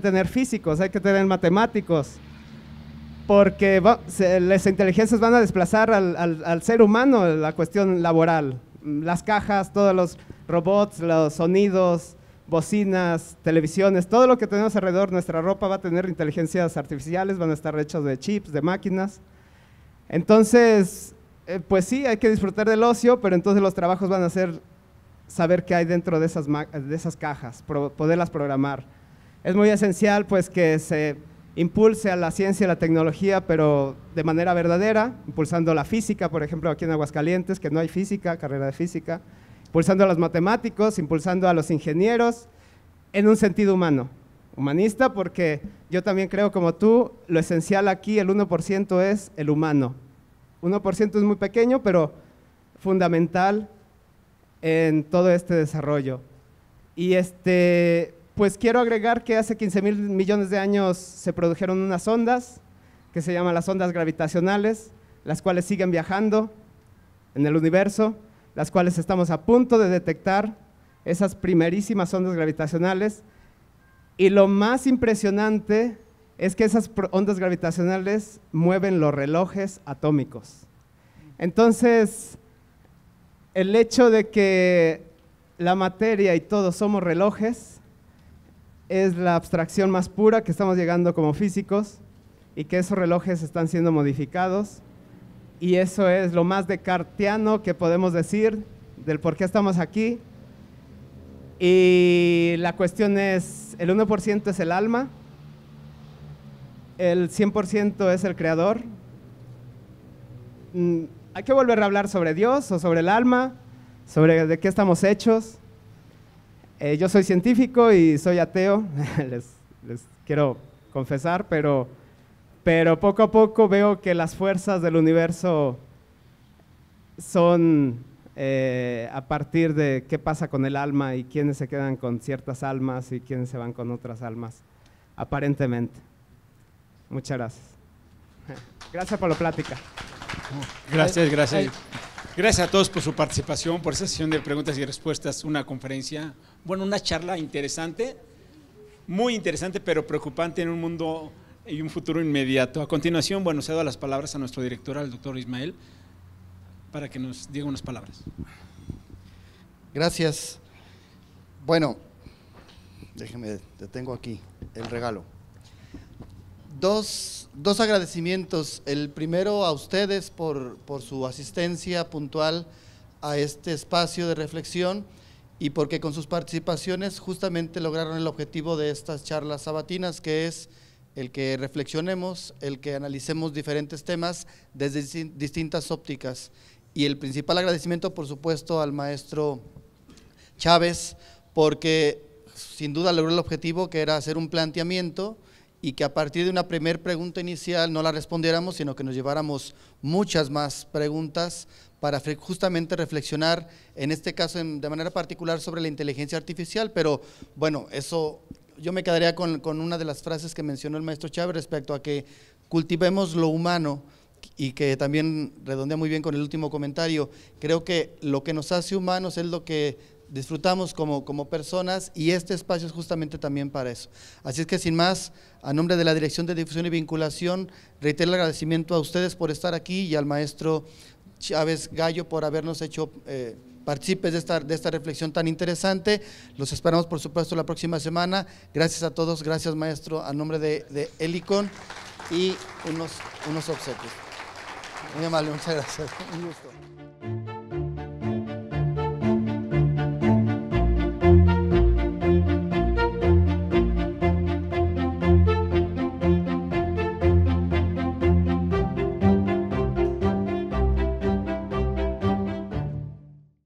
M: tener, físicos, hay que tener matemáticos, porque las inteligencias van a desplazar al, ser humano la cuestión laboral, las cajas, todos los robots, los sonidos, bocinas, televisiones, todo lo que tenemos alrededor, nuestra ropa va a tener inteligencias artificiales, van a estar hechas de chips, de máquinas. Entonces, eh, pues sí, hay que disfrutar del ocio, pero entonces los trabajos van a ser saber qué hay dentro de esas, cajas, poderlas programar. Es muy esencial pues que se impulse a la ciencia y la tecnología, pero de manera verdadera, impulsando la física, por ejemplo, aquí en Aguascalientes, que no hay física, carrera de física, impulsando a los matemáticos, impulsando a los ingenieros, en un sentido humano, humanista, porque yo también creo como tú, lo esencial aquí, el 1% es el humano. 1% es muy pequeño, pero fundamental en todo este desarrollo. Y este, pues quiero agregar que hace 15 mil millones de años se produjeron unas ondas, que se llaman las ondas gravitacionales, las cuales siguen viajando en el universo las cuales estamos a punto de detectar, esas primerísimas ondas gravitacionales. Y lo más impresionante es que esas ondas gravitacionales mueven los relojes atómicos. Entonces, el hecho de que la materia y todos somos relojes es la abstracción más pura que estamos llegando como físicos y que esos relojes están siendo modificados y eso es lo más decartiano que podemos decir del por qué estamos aquí. Y la cuestión es, el 1% es el alma, el 100% es el creador. Mm, hay que volver a hablar sobre Dios o sobre el alma, sobre de qué estamos hechos. Eh, yo soy científico y soy ateo, les quiero confesar, pero pero poco a poco veo que las fuerzas del universo son eh, a partir de qué pasa con el alma y quiénes se quedan con ciertas almas y quiénes se van con otras almas, aparentemente. Muchas gracias.
A: Gracias por la plática. Gracias, gracias. Gracias a todos por su participación, por esta sesión de preguntas y respuestas, una conferencia, bueno, una charla interesante, muy interesante, pero preocupante en un mundo y un futuro inmediato. A continuación, bueno, cedo las palabras a nuestro director, al doctor Ismael, para que nos diga unas palabras. Gracias. Bueno, déjeme,
N: te tengo aquí el regalo. Dos, dos agradecimientos. El primero a ustedes por, por su asistencia puntual a este espacio de reflexión y porque con sus participaciones justamente lograron el objetivo de estas charlas sabatinas, que es el que reflexionemos, el que analicemos diferentes temas desde distintas ópticas. Y el principal agradecimiento, por supuesto, al maestro Chávez, porque sin duda logró el objetivo que era hacer un planteamiento y que a partir de una primera pregunta inicial no la respondiéramos, sino que nos lleváramos muchas más preguntas para justamente reflexionar, en este caso de manera particular, sobre la inteligencia artificial, pero bueno, eso yo me quedaría con, una de las frases que mencionó el maestro Chávez respecto a que cultivemos lo humano y que también redondea muy bien con el último comentario. Creo que lo que nos hace humanos es lo que disfrutamos como, como personas y este espacio es justamente también para eso. Así es que sin más, a nombre de la Dirección de Difusión y Vinculación, reitero el agradecimiento a ustedes por estar aquí y al maestro Chávez Gallo por habernos hecho... Eh, participes de esta, de esta reflexión tan interesante. Los esperamos, por supuesto, la próxima semana. Gracias a todos, gracias, maestro, a nombre de, de y unos, unos obsequios. Muy amable, muchas gracias.